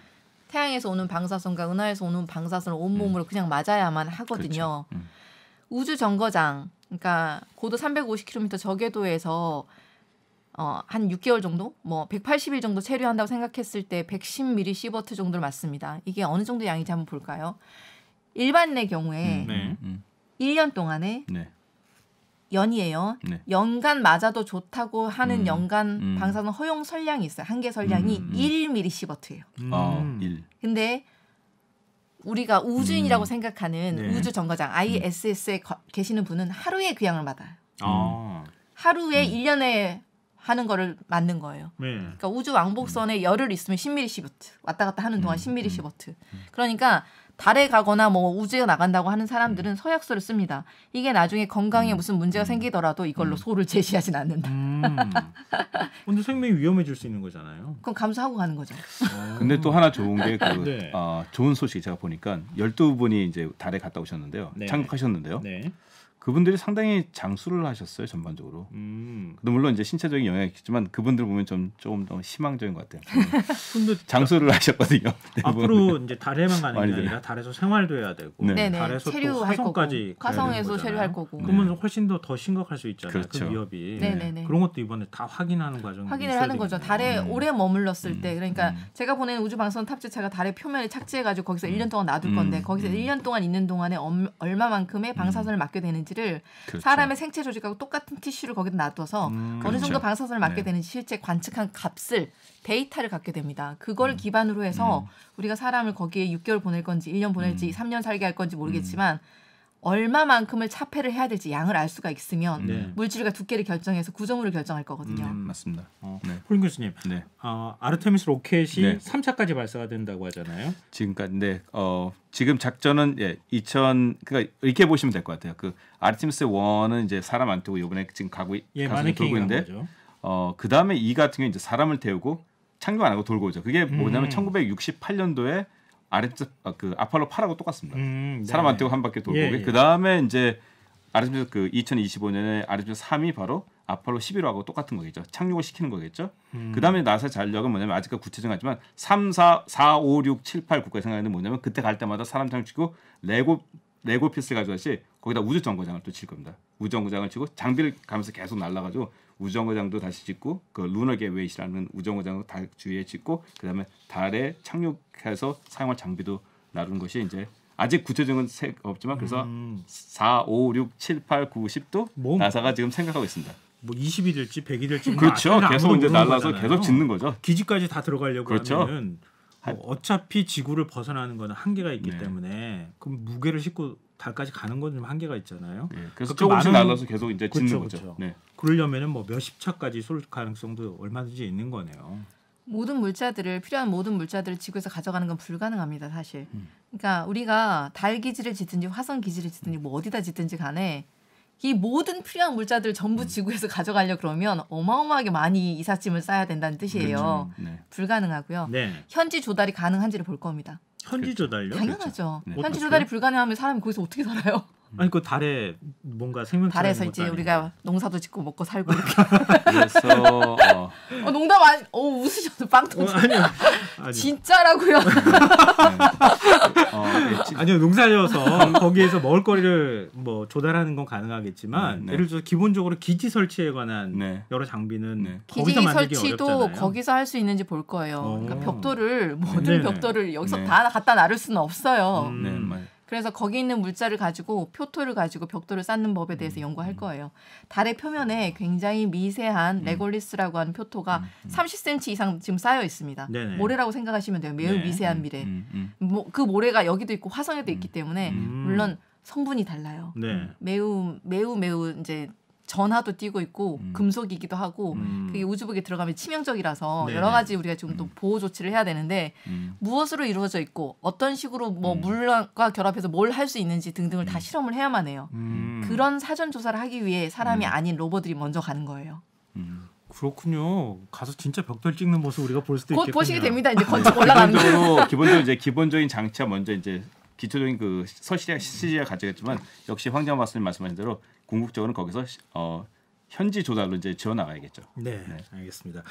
태양에서 오는 방사선과 은하에서 오는 방사선을 온몸으로 음. 그냥 맞아야만 그렇죠. 하거든요. 그렇죠. 음. 우주 정거장, 그러니까 고도 350km 저궤도에서 어, 한 6개월 정도, 뭐 180일 정도 체류한다고 생각했을 때 110ml 시버트 정도를 맞습니다. 이게 어느 정도 양인지 한번 볼까요? 일반의 경우에 음, 네. 1년 음, 음. 동안에 네. 연이에요. 네. 연간 맞아도 좋다고 하는 음, 연간 음. 방사선 허용 선량이 있어요. 한계 선량이 음, 음. 1ml 시버트예요. 아, 1. 근데 우리가 우주인이라고 생각하는 네. 우주 정거장 ISS에 거, 계시는 분은 하루에 귀향을 그 받아요. 아. 하루에 음. 1년에 하는 거를 맞는 거예요. 네. 그러니까 우주 왕복선에 음. 열을 있으면 10미리시버트 왔다 갔다 하는 동안 음. 10미리시버트. 음, 음. 그러니까 달에 가거나 뭐 우주에 나간다고 하는 사람들은 음. 서약서를 씁니다. 이게 나중에 건강에 음, 무슨 문제가 생기더라도 이걸로 소를 제시하진 않는다. 근데 생명이 위험해질 수 있는 거잖아요. 그럼 감수하고 가는 거죠. 어. 근데 또 하나 좋은 게그 네. 어, 좋은 소식 제가 보니까 열두 분이 이제 달에 갔다 오셨는데요. 네. 착륙하셨는데요. 네. 그분들이 상당히 장수를 하셨어요 전반적으로. 음. 근데 물론 이제 신체적인 영향이 있겠지만 그분들 보면 좀 조금 더 희망적인 것 같아요. 음. 근데 장수를 하셨거든요. 앞으로 이제 달에만 가는 게 아니라 달에서 생활도 해야 되고 네. 달에서 또 화성까지 화성에서 체류할 거고. 그러면 네. 훨씬 더 더 심각할 수 있잖아요. 그 그렇죠. 그 위협이 네. 네네네. 그런 것도 이번에 다 확인하는 과정 확인을 하는 거죠. 달에 음. 오래 머물렀을 음. 때 그러니까 음. 제가 보낸 우주 방송 탑재차가 달의 표면에 착지해가지고 거기서 음. 1년 동안 놔둘 건데 음. 거기서 음. 1년 동안 있는 동안에 얼마만큼의 방사선을 맞게 음. 되는지 에너를 그렇죠. 사람의 생체 조직하고 똑같은 티슈를 거기다 놔둬서 음, 어느 그렇죠. 정도 그렇죠. 방사선을 맞게 네. 되는지 실제 관측한 값을 데이터를 갖게 됩니다. 그걸 음. 기반으로 해서 음. 우리가 사람을 거기에 6개월 보낼 건지 1년 보낼지 음. 3년 살게 할 건지 모르겠지만 음. 얼마만큼을 차폐를 해야 될지 양을 알 수가 있으면 네. 물질과 두께를 결정해서 구조물을 결정할 거거든요. 음, 맞습니다. 어, 어 네. 교수님, 네. 어, 아르테미스 로켓이 네. 삼차까지 발사가 된다고 하잖아요. 지금까지 네. 어, 지금 작전은 예, 2000 그러니까 이렇게 보시면 될 것 같아요. 그 아르테미스 1은 이제 사람 안 태우고 이번에 지금 가고 예, 가서 돌고 있는데 어, 그다음에 2 같은 경우 이제 사람을 태우고 착륙 안 하고 돌고 오죠. 그게 뭐냐면 음. 1968년도에 아랫쪽 아, 그 아팔로 8하고 똑같습니다. 음, 네. 사람 안 떼고 한 바퀴 돌고 예, 예. 그 다음에 이제 아르테미스 그 2025년에 아르테미스 3이 바로 아폴로 11호하고 똑같은 거겠죠. 착륙을 시키는 거겠죠. 음. 그다음에 나사 전력은 뭐냐면 아직까지 구체적하지만 3, 4, 4, 5, 6, 7, 8 국가의 생각에는 뭐냐면 그때 갈 때마다 사람 장치고 레고 레고 피스 가져가시 거기다 우주 정거장을 또 칠 겁니다. 우주 정거장을 치고 장비를 가면서 계속 날라가지고 우정어장도 다시 짓고 그 루너 게웨이라는 우정어장도 달 주위에 짓고 그다음에 달에 착륙해서 사용할 장비도 나눈 것이 이제 아직 구체적인 색 없지만 그래서 음. 4, 5, 6, 7, 8, 9, 10도 뭐, 나사가 지금 생각하고 있습니다. 뭐 20이 될지 100이 될지 그렇죠. 계속 이제 날라서 거잖아요. 계속 짓는 거죠. 기지까지 다 들어가려고 그렇죠. 하면은 뭐 어차피 지구를 벗어나는 거는 한계가 있기 네. 때문에 그럼 무게를 싣고 달까지 가는 건 좀 한계가 있잖아요. 네, 그래서 조금씩 많은... 날라서 계속 이제 짓는 그쵸, 거죠. 그쵸. 네. 그러려면은 뭐 몇십 차까지 쏠 가능성도 얼마든지 있는 거네요. 모든 물자들을 필요한 모든 물자들을 지구에서 가져가는 건 불가능합니다, 사실. 음. 그러니까 우리가 달 기지를 짓든지 화성 기지를 짓든지 뭐 어디다 짓든지 간에 이 모든 필요한 물자들 전부 음. 지구에서 가져가려 그러면 어마어마하게 많이 이삿짐을 쌓아야 된다는 뜻이에요. 그렇죠. 네. 불가능하고요. 네. 현지 조달이 가능한지를 볼 겁니다. 현지 그렇죠. 조달요? 당연하죠. 그렇죠. 네. 현지 조달이 불가능하면 사람이 거기서 어떻게 살아요? 음. 아니 그 달에 뭔가 생명 달에서 이제 우리가 농사도 짓고 먹고 살고 이렇게. 그래서 어. 어, 농담 아니, 어 웃으셔도 빵 터져. 어, 아니요. 아니요. 진짜라고요. 네. 어, 예, 아니요 농사여서 거기에서 먹을거리를 뭐 조달하는 건 가능하겠지만 네, 네. 예를 들어 기본적으로 기지 설치에 관한 네. 여러 장비는 네. 기지 설치도 어렵잖아요. 거기서 할 수 있는지 볼 거예요. 그러니까 벽돌을 모든 네, 벽돌을 여기서 다 갖다 나를 수는 없어요. 음, 그래서 거기 있는 물자를 가지고 표토를 가지고 벽돌을 쌓는 법에 대해서 음, 연구할 음. 거예요. 달의 표면에 굉장히 미세한 음. 레골리스라고 하는 표토가 30cm 이상 지금 쌓여 있습니다. 네네. 모래라고 생각하시면 돼요. 매우 네. 미세한 미래. 뭐, 그 모래가 여기도 있고 화성에도 있기 때문에 물론 성분이 달라요. 네. 매우 매우 매우 이제 전화도 뛰고 있고 음. 금속이기도 하고 음. 그게 우주복에 들어가면 치명적이라서 네 여러 가지 우리가 지금 또 음. 보호 조치를 해야 되는데 음. 무엇으로 이루어져 있고 어떤 식으로 뭐 음. 물과 결합해서 뭘 할 수 있는지 등등을 다 실험을 해야만 해요. 그런 사전 조사를 하기 위해 사람이 아닌 로봇들이 먼저 가는 거예요. 그렇군요. 가서 진짜 벽돌 찍는 모습 우리가 볼 수도 있겠군요. 곧 보시게 됩니다. 이제 건축 네, 올라가는 기 기본적으로 이제 기본적인 장치가 먼저 이제 기초적인 그서시리시 시리아 가져겠지만 역시 황재원 박사님 말씀하신 대로 궁극적으로는 거기서 어, 현지 조달로 이제 지어 나가야겠죠. 네, 네, 알겠습니다.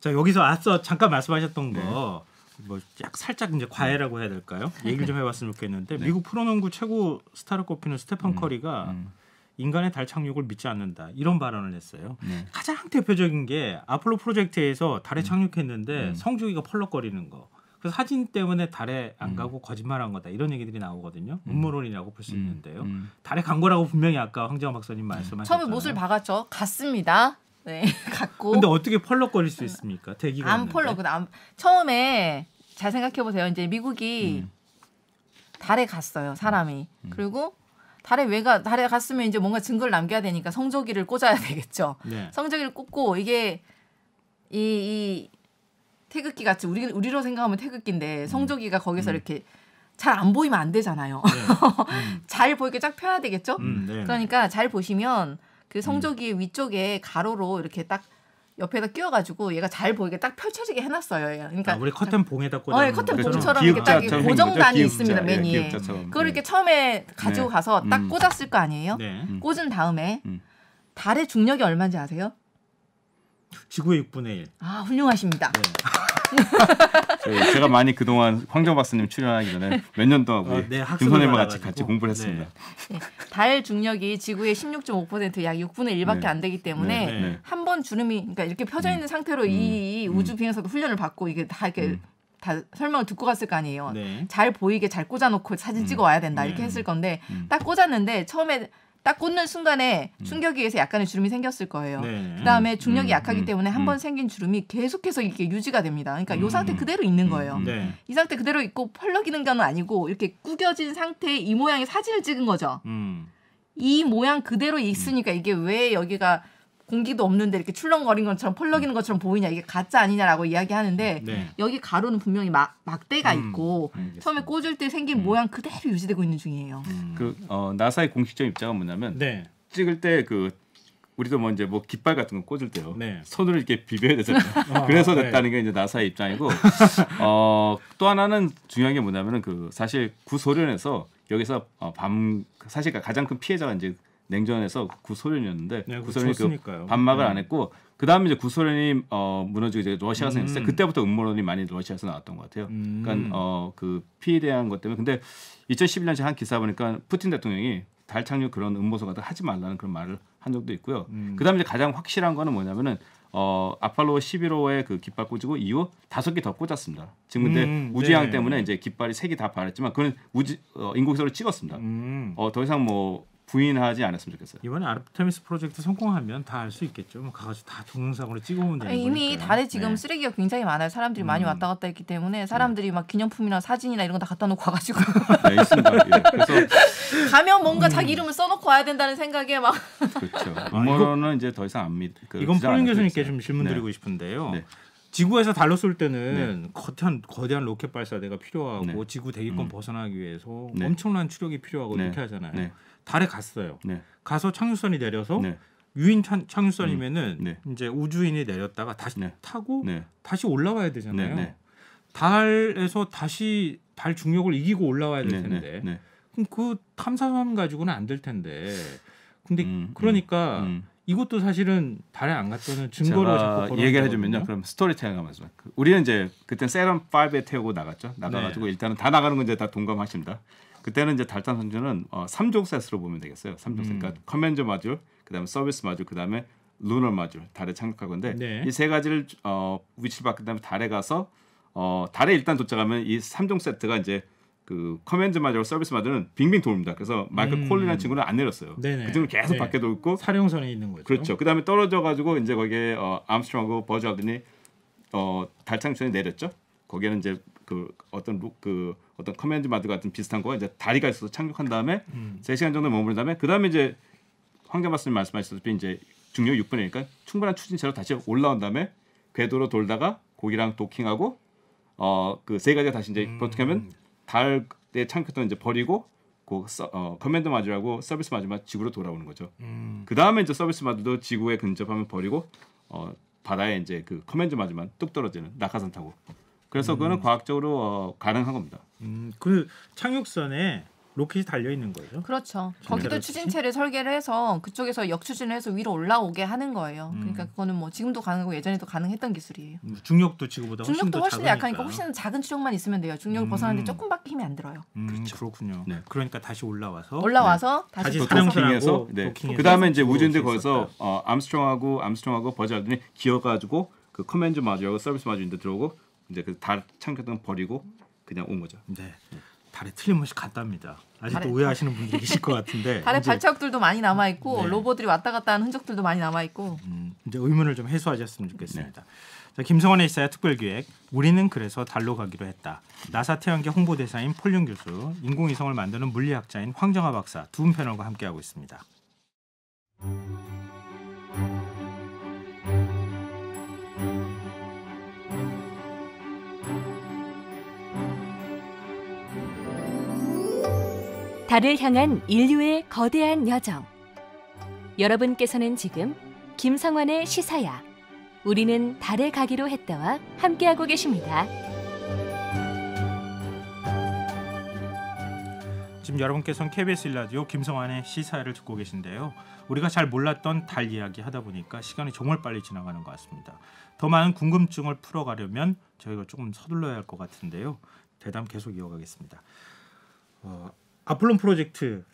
자 여기서 앞서 잠깐 말씀하셨던 네. 거. 뭐약 살짝 이제 과외라고 해야 될까요? 네. 얘기를 좀 해봤으면 좋겠는데 네. 미국 프로농구 최고 스타로 꼽히는 스테판 음, 커리가 음. 인간의 달 착륙을 믿지 않는다 이런 발언을 했어요. 네. 가장 대표적인 게 아폴로 프로젝트에서 달에 음. 착륙했는데 음. 성주기가 펄럭거리는 거. 그 사진 때문에 달에 안 음. 가고 음. 거짓말한 거다 이런 얘기들이 나오거든요. 음. 모론이라고볼수 음. 있는데요. 음. 달에 간 거라고 분명히 아까 황재원 박사님 말씀하셨잖아요. 처음에 못을 박았죠. 갔습니다. 네, 갔고. 근데 어떻게 펄럭거릴 수 있습니까? 대기가 안 펄럭. 안 처음에 잘 생각해 보세요. 이제 미국이 달에 갔어요. 사람이 그리고 달에 왜가 달에 갔으면 이제 뭔가 증거를 남겨야 되니까 성조기를 꽂아야 되겠죠. 네. 성조기를 꽂고 이게 이, 이 태극기 같이 우리 우리로 생각하면 태극기인데 음. 성조기가 거기서 음. 이렇게 잘 안 보이면 안 되잖아요. 네. 음. 잘 보이게 쫙 펴야 되겠죠? 네. 그러니까 잘 보시면 그 성조기 위쪽에 가로로 이렇게 딱 옆에다 끼워가지고 얘가 잘 보이게 딱 펼쳐지게 해놨어요. 그러니까 아, 우리 커튼 봉에다 꽂아. 어, 예, 커튼 봉처럼 그렇죠. 이렇게 딱 고정단이 기업자. 있습니다 맨 위에. 예, 그걸 이렇게 네. 처음에 가지고 가서 딱 꽂았을 거 아니에요. 네. 꽂은 다음에 음. 달의 중력이 얼마인지 아세요? 지구의 6분의 1. 아 훌륭하십니다. 네. 제가 많이 그동안 황정박사님 출연하기 전에 몇 년 동안 우리 어, 네, 김선혜와 같이 같이 공부를 네. 했습니다. 네. 달 중력이 지구의 16.5%약 6분의 1밖에 안 되기 때문에 네. 네. 한번 주름이 그러니까 이렇게 펴져 있는 음. 상태로 이, 이 음. 우주 비행사도 음. 훈련을 받고 이게 다 이렇게 음. 다 설명을 듣고 갔을 거 아니에요. 잘 보이게 잘 꽂아놓고 사진 음. 찍어 와야 된다 이렇게 했을 건데 음. 딱 꽂았는데 처음에 딱 꽂는 순간에 충격에 음. 의해서 약간의 주름이 생겼을 거예요. 네. 그다음에 중력이 음, 약하기 음, 때문에 한번 음. 생긴 주름이 계속해서 이렇게 유지가 됩니다. 그러니까 이 음, 상태 그대로 있는 거예요. 네. 이 상태 그대로 있고 펄럭이는 건 아니고 이렇게 구겨진 상태에 이 모양의 사진을 찍은 거죠. 이 모양 그대로 있으니까 이게 왜 여기가 공기도 없는데 이렇게 출렁거린 것처럼 펄럭이는 것처럼 보이냐 이게 가짜 아니냐라고 이야기하는데 음, 네. 여기 가로는 분명히 막, 막대가 음, 있고 알겠습니다. 처음에 꽂을 때 생긴 음. 모양 그대로 유지되고 있는 중이에요. 음. 그 어, 나사의 공식적인 입장은 뭐냐면 네. 찍을 때 그 우리도 뭐 이제 뭐 깃발 같은 거 꽂을 때요. 네. 손을 이렇게 비벼야 되잖 아, 그래서 네. 됐다는 네. 게 이제 나사의 입장이고 어, 또 하나는 중요한 게 뭐냐면은 그 사실 구소련에서 여기서 어, 밤 사실 그러니까 가장 큰 피해자가 이제 냉전에서 구소련이었는데 네, 구소련이 그 반박을 네. 안 했고 그 다음에 이제 구소련이 어, 무너지고 이제 러시아에서 음. 했을 때 그때부터 음모론이 많이 러시아에서 나왔던 것 같아요. 그러니까 음. 그러니까 어, 그 피에 대한 것 때문에 근데 2011년에 한 기사 보니까 푸틴 대통령이 달 착륙 그런 음모론 같은 하지 말라는 그런 말을 한 적도 있고요. 음. 그 다음에 가장 확실한 거는 뭐냐면은 어, 아팔로 11호에 그 깃발 꽂고 이후 다섯 개 더 꽂았습니다. 지금 근데 음, 음. 우주양 네. 때문에 이제 깃발이 세 개다 발했지만 그건 우주 어, 인공위성으로 찍었습니다. 음. 어, 더 이상 뭐 부인하지 않았으면 좋겠어요. 이번에 아르테미스 프로젝트 성공하면 다 알 수 있겠죠. 뭐 가가지고 다 동영상으로 찍어오면 되는 거니까. 이미 거니까요. 달에 지금 네. 쓰레기가 굉장히 많아요. 사람들이 음. 많이 왔다 갔다 했기 때문에 사람들이 네. 막 기념품이나 사진이나 이런 거 다 갖다 놓고 와가지고. 네, 있습니다. 예. 그래서 가면 뭔가 음. 자기 이름을 써놓고 와야 된다는 생각에 막. 그렇죠. 음모론은 아, 이제 더 이상 안 믿. 그 이건 폴른 교수님께 좀 질문 네. 드리고 싶은데요. 네. 지구에서 달로 쏠 때는 네. 거대한 거대한 로켓 발사대가 필요하고 네. 지구 대기권 음. 벗어나기 위해서 네. 엄청난 추력이 필요하고 네. 이렇게 하잖아요. 달에 갔어요. 네. 가서 착륙선이 내려서 네. 유인 착, 착륙선이면은 음. 네. 이제 우주인이 내렸다가 다시 네. 타고 다시 올라와야 되잖아요. 달에서 다시 달 중력을 이기고 올라와야 될 텐데 그럼 그 탐사선 가지고는 안 될 텐데 근데 음, 음, 그러니까 음. 이것도 사실은 달에 안 갔다는 증거로 자꾸 얘기를 해주면요. 그럼 스토리텔링 하면서 그 우리는 이제 그때 세럼 5에 태우고 나갔죠. 나가가지고 네. 일단은 다 나가는 건 이제 다 동감하십니다. 그때는 이제 달단 선주는 어, 3종 세트로 보면 되겠어요. 3종 세트. 음. 그러니까 커맨저 마듈 그다음에 서비스 마듈 그다음에 루너 마듈 달에 착륙할 건데 네. 이세 가지를 어, 위치를 바꾼 다음에 달에 가서 어, 달에 일단 도착하면 이 3종 세트가 이제 그 커맨드 마듈 서비스 마듈은 빙빙 돌립니다 그래서 마이클 음. 콜리라는 친구는 안 내렸어요. 네네. 네. 그 친구 계속 네. 밖에 돌고 사령선에 있는 거죠. 그렇죠. 그다음에 떨어져 가지고 이제 거기에 어, 암스트롱하고 버즈 알든이 어, 달창천에 내렸죠. 거기에는 이제 그 어떤 루, 그 어떤 커맨드 마드 같은 비슷한 거가 이제 다리가 있어서 착륙한 다음에 3시간 음. 정도 머무른 다음에 그다음에 이제 황자 말씀 말씀하셨다시 이제 중력 6분이니까 충분한 추진체로 다시 올라온 다음에 궤도로 돌다가 고기랑 도킹하고 어 그 세 가지가 다시 이제 음. 어떻게 하면 달에 창켰던 이제 버리고 그 서, 어, 커맨드 마드라고 서비스 마주만 지구로 돌아오는 거죠. 음. 그 다음에 이제 서비스 마드도 지구에 근접하면 버리고 어 바다에 이제 그 커맨드 마주만 뚝 떨어지는 낙하산 타고 그래서 그거는 음. 과학적으로 어, 가능한 겁니다. 음, 그 착륙선에 로켓이 달려 있는 거예 그렇죠. 거기도 추진체를 설계를 해서 그쪽에서 역추진을 해서 위로 올라오게 하는 거예요. 음. 그러니까 그거는 뭐 지금도 가능하고 예전에도 가능했던 기술이에요. 음, 중력도 지금보다 중력도 훨씬, 훨 약하니까 훨씬 작은 추력만 있으면 돼요. 중력을 음. 벗어나는데 조금밖에 힘이 안 들어요. 음, 그렇죠. 그렇군요. 네. 그러니까 다시 올라와서 올라와서 네. 다시 도킹해서 네. 그다음에 이제 우주인들 거기서 어, 암스트롱하고 암스트롱하고 버즈 알든이 기어가지고 그 커맨드 마주하고 서비스 마주인데 들어오고 이제 그달 참교탕 버리고 그냥 온 거죠. 네. 달에 틀림없이 갔답니다. 아직도 달에, 오해하시는 분들이 계실 것 같은데 달에 발자국들도 많이 남아 있고 네. 로봇들이 왔다 갔다 하는 흔적들도 많이 남아 있고 음, 이제 의문을 좀 해소하셨으면 좋겠습니다. 네. 자, 김성원의 이사야 특별기획 우리는 그래서 달로 가기로 했다. 나사 태양계 홍보대사인 폴륜 교수, 인공위성을 만드는 물리학자인 황정아 박사 두 분 패널과 함께하고 있습니다. 달을 향한 인류의 거대한 여정. 여러분께서는 지금 김성환의 시사야. 우리는 달에 가기로 했다와 함께하고 계십니다. 지금 여러분께서는 KBS 라디오 김성환의 시사를 듣고 계신데요. 우리가 잘 몰랐던 달 이야기 하다 보니까 시간이 정말 빨리 지나가는 것 같습니다. 더 많은 궁금증을 풀어가려면 저희가 조금 서둘러야 할 것 같은데요. 대담 계속 이어가겠습니다. 어, 아폴론 프로젝트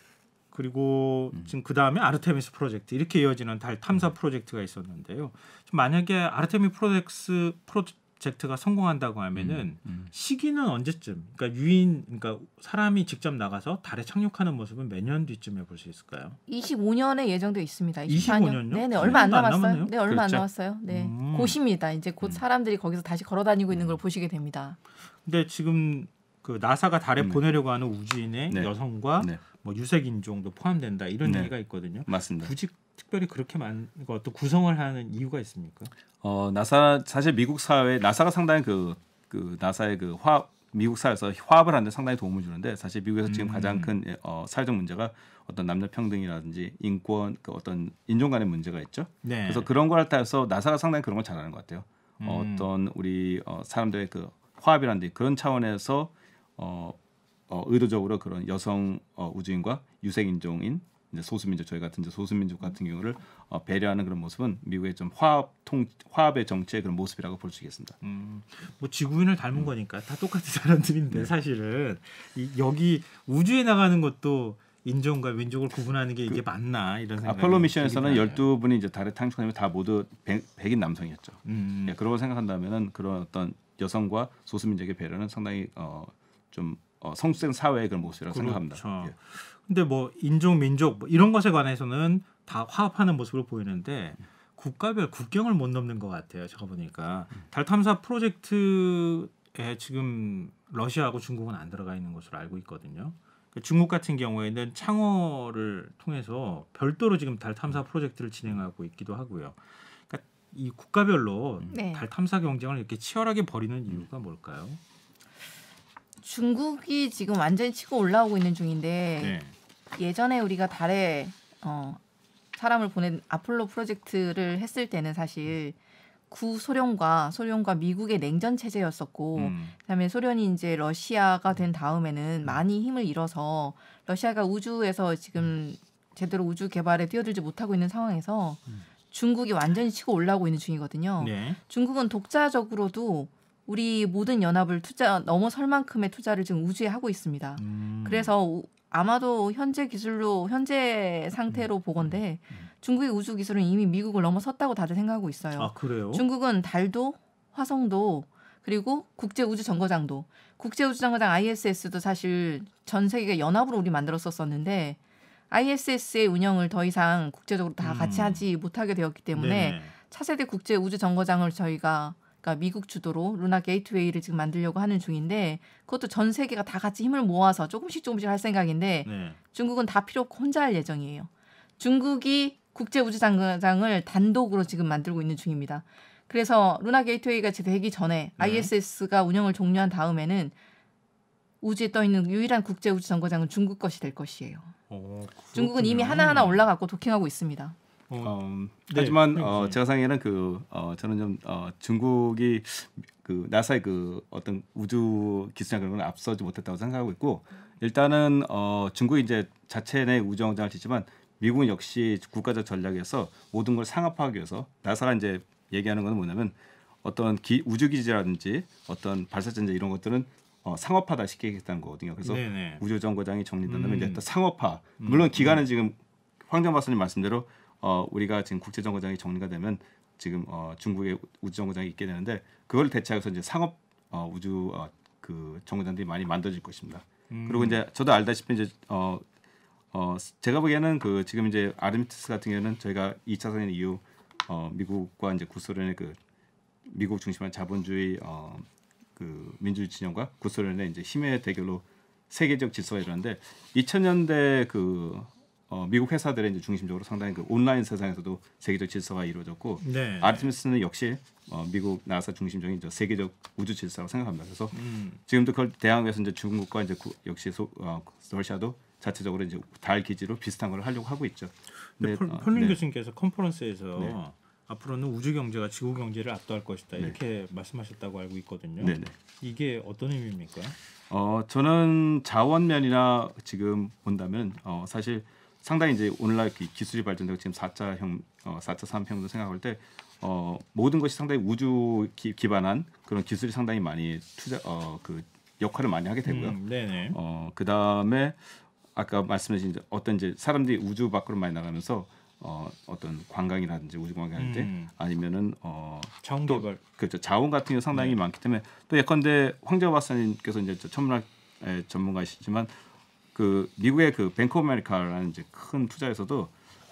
그리고 음. 지금 그 다음에 아르테미스 프로젝트 이렇게 이어지는 달 탐사 음. 프로젝트가 있었는데요. 만약에 아르테미 프로젝스 프로젝트가 성공한다고 하면은 음, 음. 시기는 언제쯤? 그러니까 유인, 그러니까 사람이 직접 나가서 달에 착륙하는 모습은 몇 년 뒤쯤에 볼 수 있을까요? 25년에 예정되어 있습니다. 24년. 25년요? 네네 아, 얼마 안 남았어요. 안네 얼마 글자? 안 그렇죠. 남았어요. 네 음. 곧입니다. 이제 곧 음. 사람들이 거기서 다시 걸어 다니고 있는 걸 보시게 됩니다. 근데 지금 그 나사가 달에 음. 보내려고 하는 우주인의 네. 여성과 네. 뭐 유색 인종도 포함된다 이런 네. 얘기가 있거든요. 맞습니다. 굳이 특별히 그렇게 만 어떤 구성을 하는 이유가 있습니까? 어 나사 사실 미국 사회 나사가 상당히 그, 그 나사의 그 화 미국 사회에서 화합을 하는데 상당히 도움을 주는데 사실 미국에서 지금 음. 가장 큰 예, 어, 사회적 문제가 어떤 남녀 평등이라든지 인권 그 어떤 인종 간의 문제가 있죠. 네. 그래서 그런 걸따라서 나사가 상당히 그런 걸 잘하는 것 같아요. 음. 어떤 우리 어, 사람들의 그 화합이라든지 그런 차원에서 어, 어, 의도적으로 그런 여성 어, 우주인과 유색 인종인 이제 소수민족 저희 같은 이제 소수민족 같은 경우를 어, 배려하는 그런 모습은 미국의 좀 화합 통 화합의 정치의 그런 모습이라고 볼 수 있겠습니다. 음, 뭐 지구인을 닮은 음. 거니까 다 똑같은 사람들인데 네. 사실은 이, 여기 우주에 나가는 것도 인종과 민족을 구분하는 게 이게 그, 맞나 이런 생각. 아폴로 미션에서는 1 2 분이 이제 달에 탕수하면 다 모두 백, 인 남성이었죠. 음. 예, 그러고 생각한다면은 그런 어떤 여성과 소수민족의 배려는 상당히 어, 좀 어, 성숙된 사회의 그런 모습이라고 그렇죠. 생각합니다. 예. 근데 뭐 인종, 민족 뭐 이런 것에 관해서는 다 화합하는 모습을 보이는데 국가별 국경을 못 넘는 것 같아요. 제가 보니까 달 탐사 프로젝트에 지금 러시아하고 중국은 안 들어가 있는 것으로 알고 있거든요. 그러니까 중국 같은 경우에는 창어를 통해서 별도로 지금 달 탐사 프로젝트를 진행하고 있기도 하고요. 그러니까 이 국가별로 네. 달 탐사 경쟁을 이렇게 치열하게 벌이는 이유가 뭘까요? 중국이 지금 완전히 치고 올라오고 있는 중인데 네. 예전에 우리가 달에 어, 사람을 보낸 아폴로 프로젝트를 했을 때는 사실 구소련과 소련과 미국의 냉전 체제였었고 음. 그다음에 소련이 이제 러시아가 된 다음에는 많이 힘을 잃어서 러시아가 우주에서 지금 제대로 우주 개발에 뛰어들지 못하고 있는 상황에서 음. 중국이 완전히 치고 올라오고 있는 중이거든요. 네. 중국은 독자적으로도 우리 모든 연합을 투자 넘어설 만큼의 투자를 지금 우주에 하고 있습니다. 음. 그래서 아마도 현재 기술로 현재 상태로 음. 보건데 음. 중국의 우주 기술은 이미 미국을 넘어섰다고 다들 생각하고 있어요. 아, 그래요? 중국은 달도 화성도 그리고 국제 우주 정거장도 국제 우주 정거장 ISS도 사실 전 세계가 연합으로 우리 만들었었었는데 ISS의 운영을 더 이상 국제적으로 다 같이 음. 하지 못하게 되었기 때문에 네네. 차세대 국제 우주 정거장을 저희가 그러니까 미국 주도로 루나 게이트웨이를 지금 만들려고 하는 중인데 그것도 전 세계가 다 같이 힘을 모아서 조금씩 조금씩 할 생각인데 네. 중국은 다 필요 없고 혼자 할 예정이에요. 중국이 국제 우주장을 장 단독으로 지금 만들고 있는 중입니다. 그래서 루나 게이트웨이가 되기 전에 네. ISS가 운영을 종료한 다음에는 우주에 떠 있는 유일한 국제 우주 정거장은 중국 것이 될 것이에요. 오, 중국은 이미 하나하나 올라갔고 도킹하고 있습니다. 어, 어 음, 네, 하지만 어, 네. 제가 생각에는 그 어, 저는 좀 어, 중국이 그 나사의 그 어떤 우주 기술이나 그런 건 앞서지 못했다고 생각하고 있고 일단은 어, 중국이 이제 자체 내 우주정장을 짓지만 미국은 역시 국가적 전략에서 모든 걸 상업화하기 위해서 나사가 이제 얘기하는 건 뭐냐면 어떤 기, 우주기지라든지 어떤 발사전지 이런 것들은 어, 상업화다 시키겠다는 거거든요. 그래서 우주정거장이 정리된다면 음. 이제 상업화 음, 물론 음. 기간은 지금 황정박사님 말씀대로 어, 우리가 지금 국제정거장이 정리가 되면 지금 어, 중국의 우주정거장이 있게 되는데 그걸 대체해서 이제 상업 어, 우주 어, 그 정거장들이 많이 만들어질 것입니다. 음. 그리고 이제 저도 알다시피 이제 어, 어, 제가 보기에는 그 지금 이제 아르미트스 같은 경우는 저희가 2차 세계 이후 어, 미국과 이제 구소련의 그 미국 중심한 자본주의 어, 그 민주주의 진영과 구소련의 이제 힘의 대결로 세계적 질서가 일어났는데 2000년대 그 어, 미국 회사들의 이제 중심적으로 상당히 그 온라인 세상에서도 세계적 질서가 이루어졌고 네. 아르테미스는 역시 어, 미국 나사 중심적인 저 세계적 우주 질서라고 생각합니다. 그래서 음. 지금도 그걸 대항해서 이제 중국과 이제 구, 역시 소, 어, 러시아도 자체적으로 이제 달 기지로 비슷한 걸 하려고 하고 있죠. 네, 폴, 린 어, 네. 교수님께서 컨퍼런스에서 네. 앞으로는 우주 경제가 지구 경제를 압도할 것이다 네. 이렇게 말씀하셨다고 알고 있거든요. 네, 이게 어떤 의미입니까? 어 저는 자원면이나 지금 본다면 어 사실 상당히 이제 오늘날 기술이 발전되고 지금 4차 형 어, 4차 산업혁명 생각할 때 어, 모든 것이 상당히 우주 기, 반한 그런 기술이 상당히 많이 투자 어, 그 역할을 많이 하게 되고요. 음, 네네. 어, 그다음에 아까 말씀하신 이제 어떤 이제 사람들이 우주 밖으로 많이 나가면서 어, 어떤 관광이라든지 우주 관광할 때 음. 아니면은 어 정도별 그렇죠 자원 같은 게 상당히 네. 많기 때문에 또 예컨대 황재호 박사님께서 이제 천문학 예, 전문가이시지만 그 미국의 그 뱅크 오브 메리카라는 이제 큰 투자에서도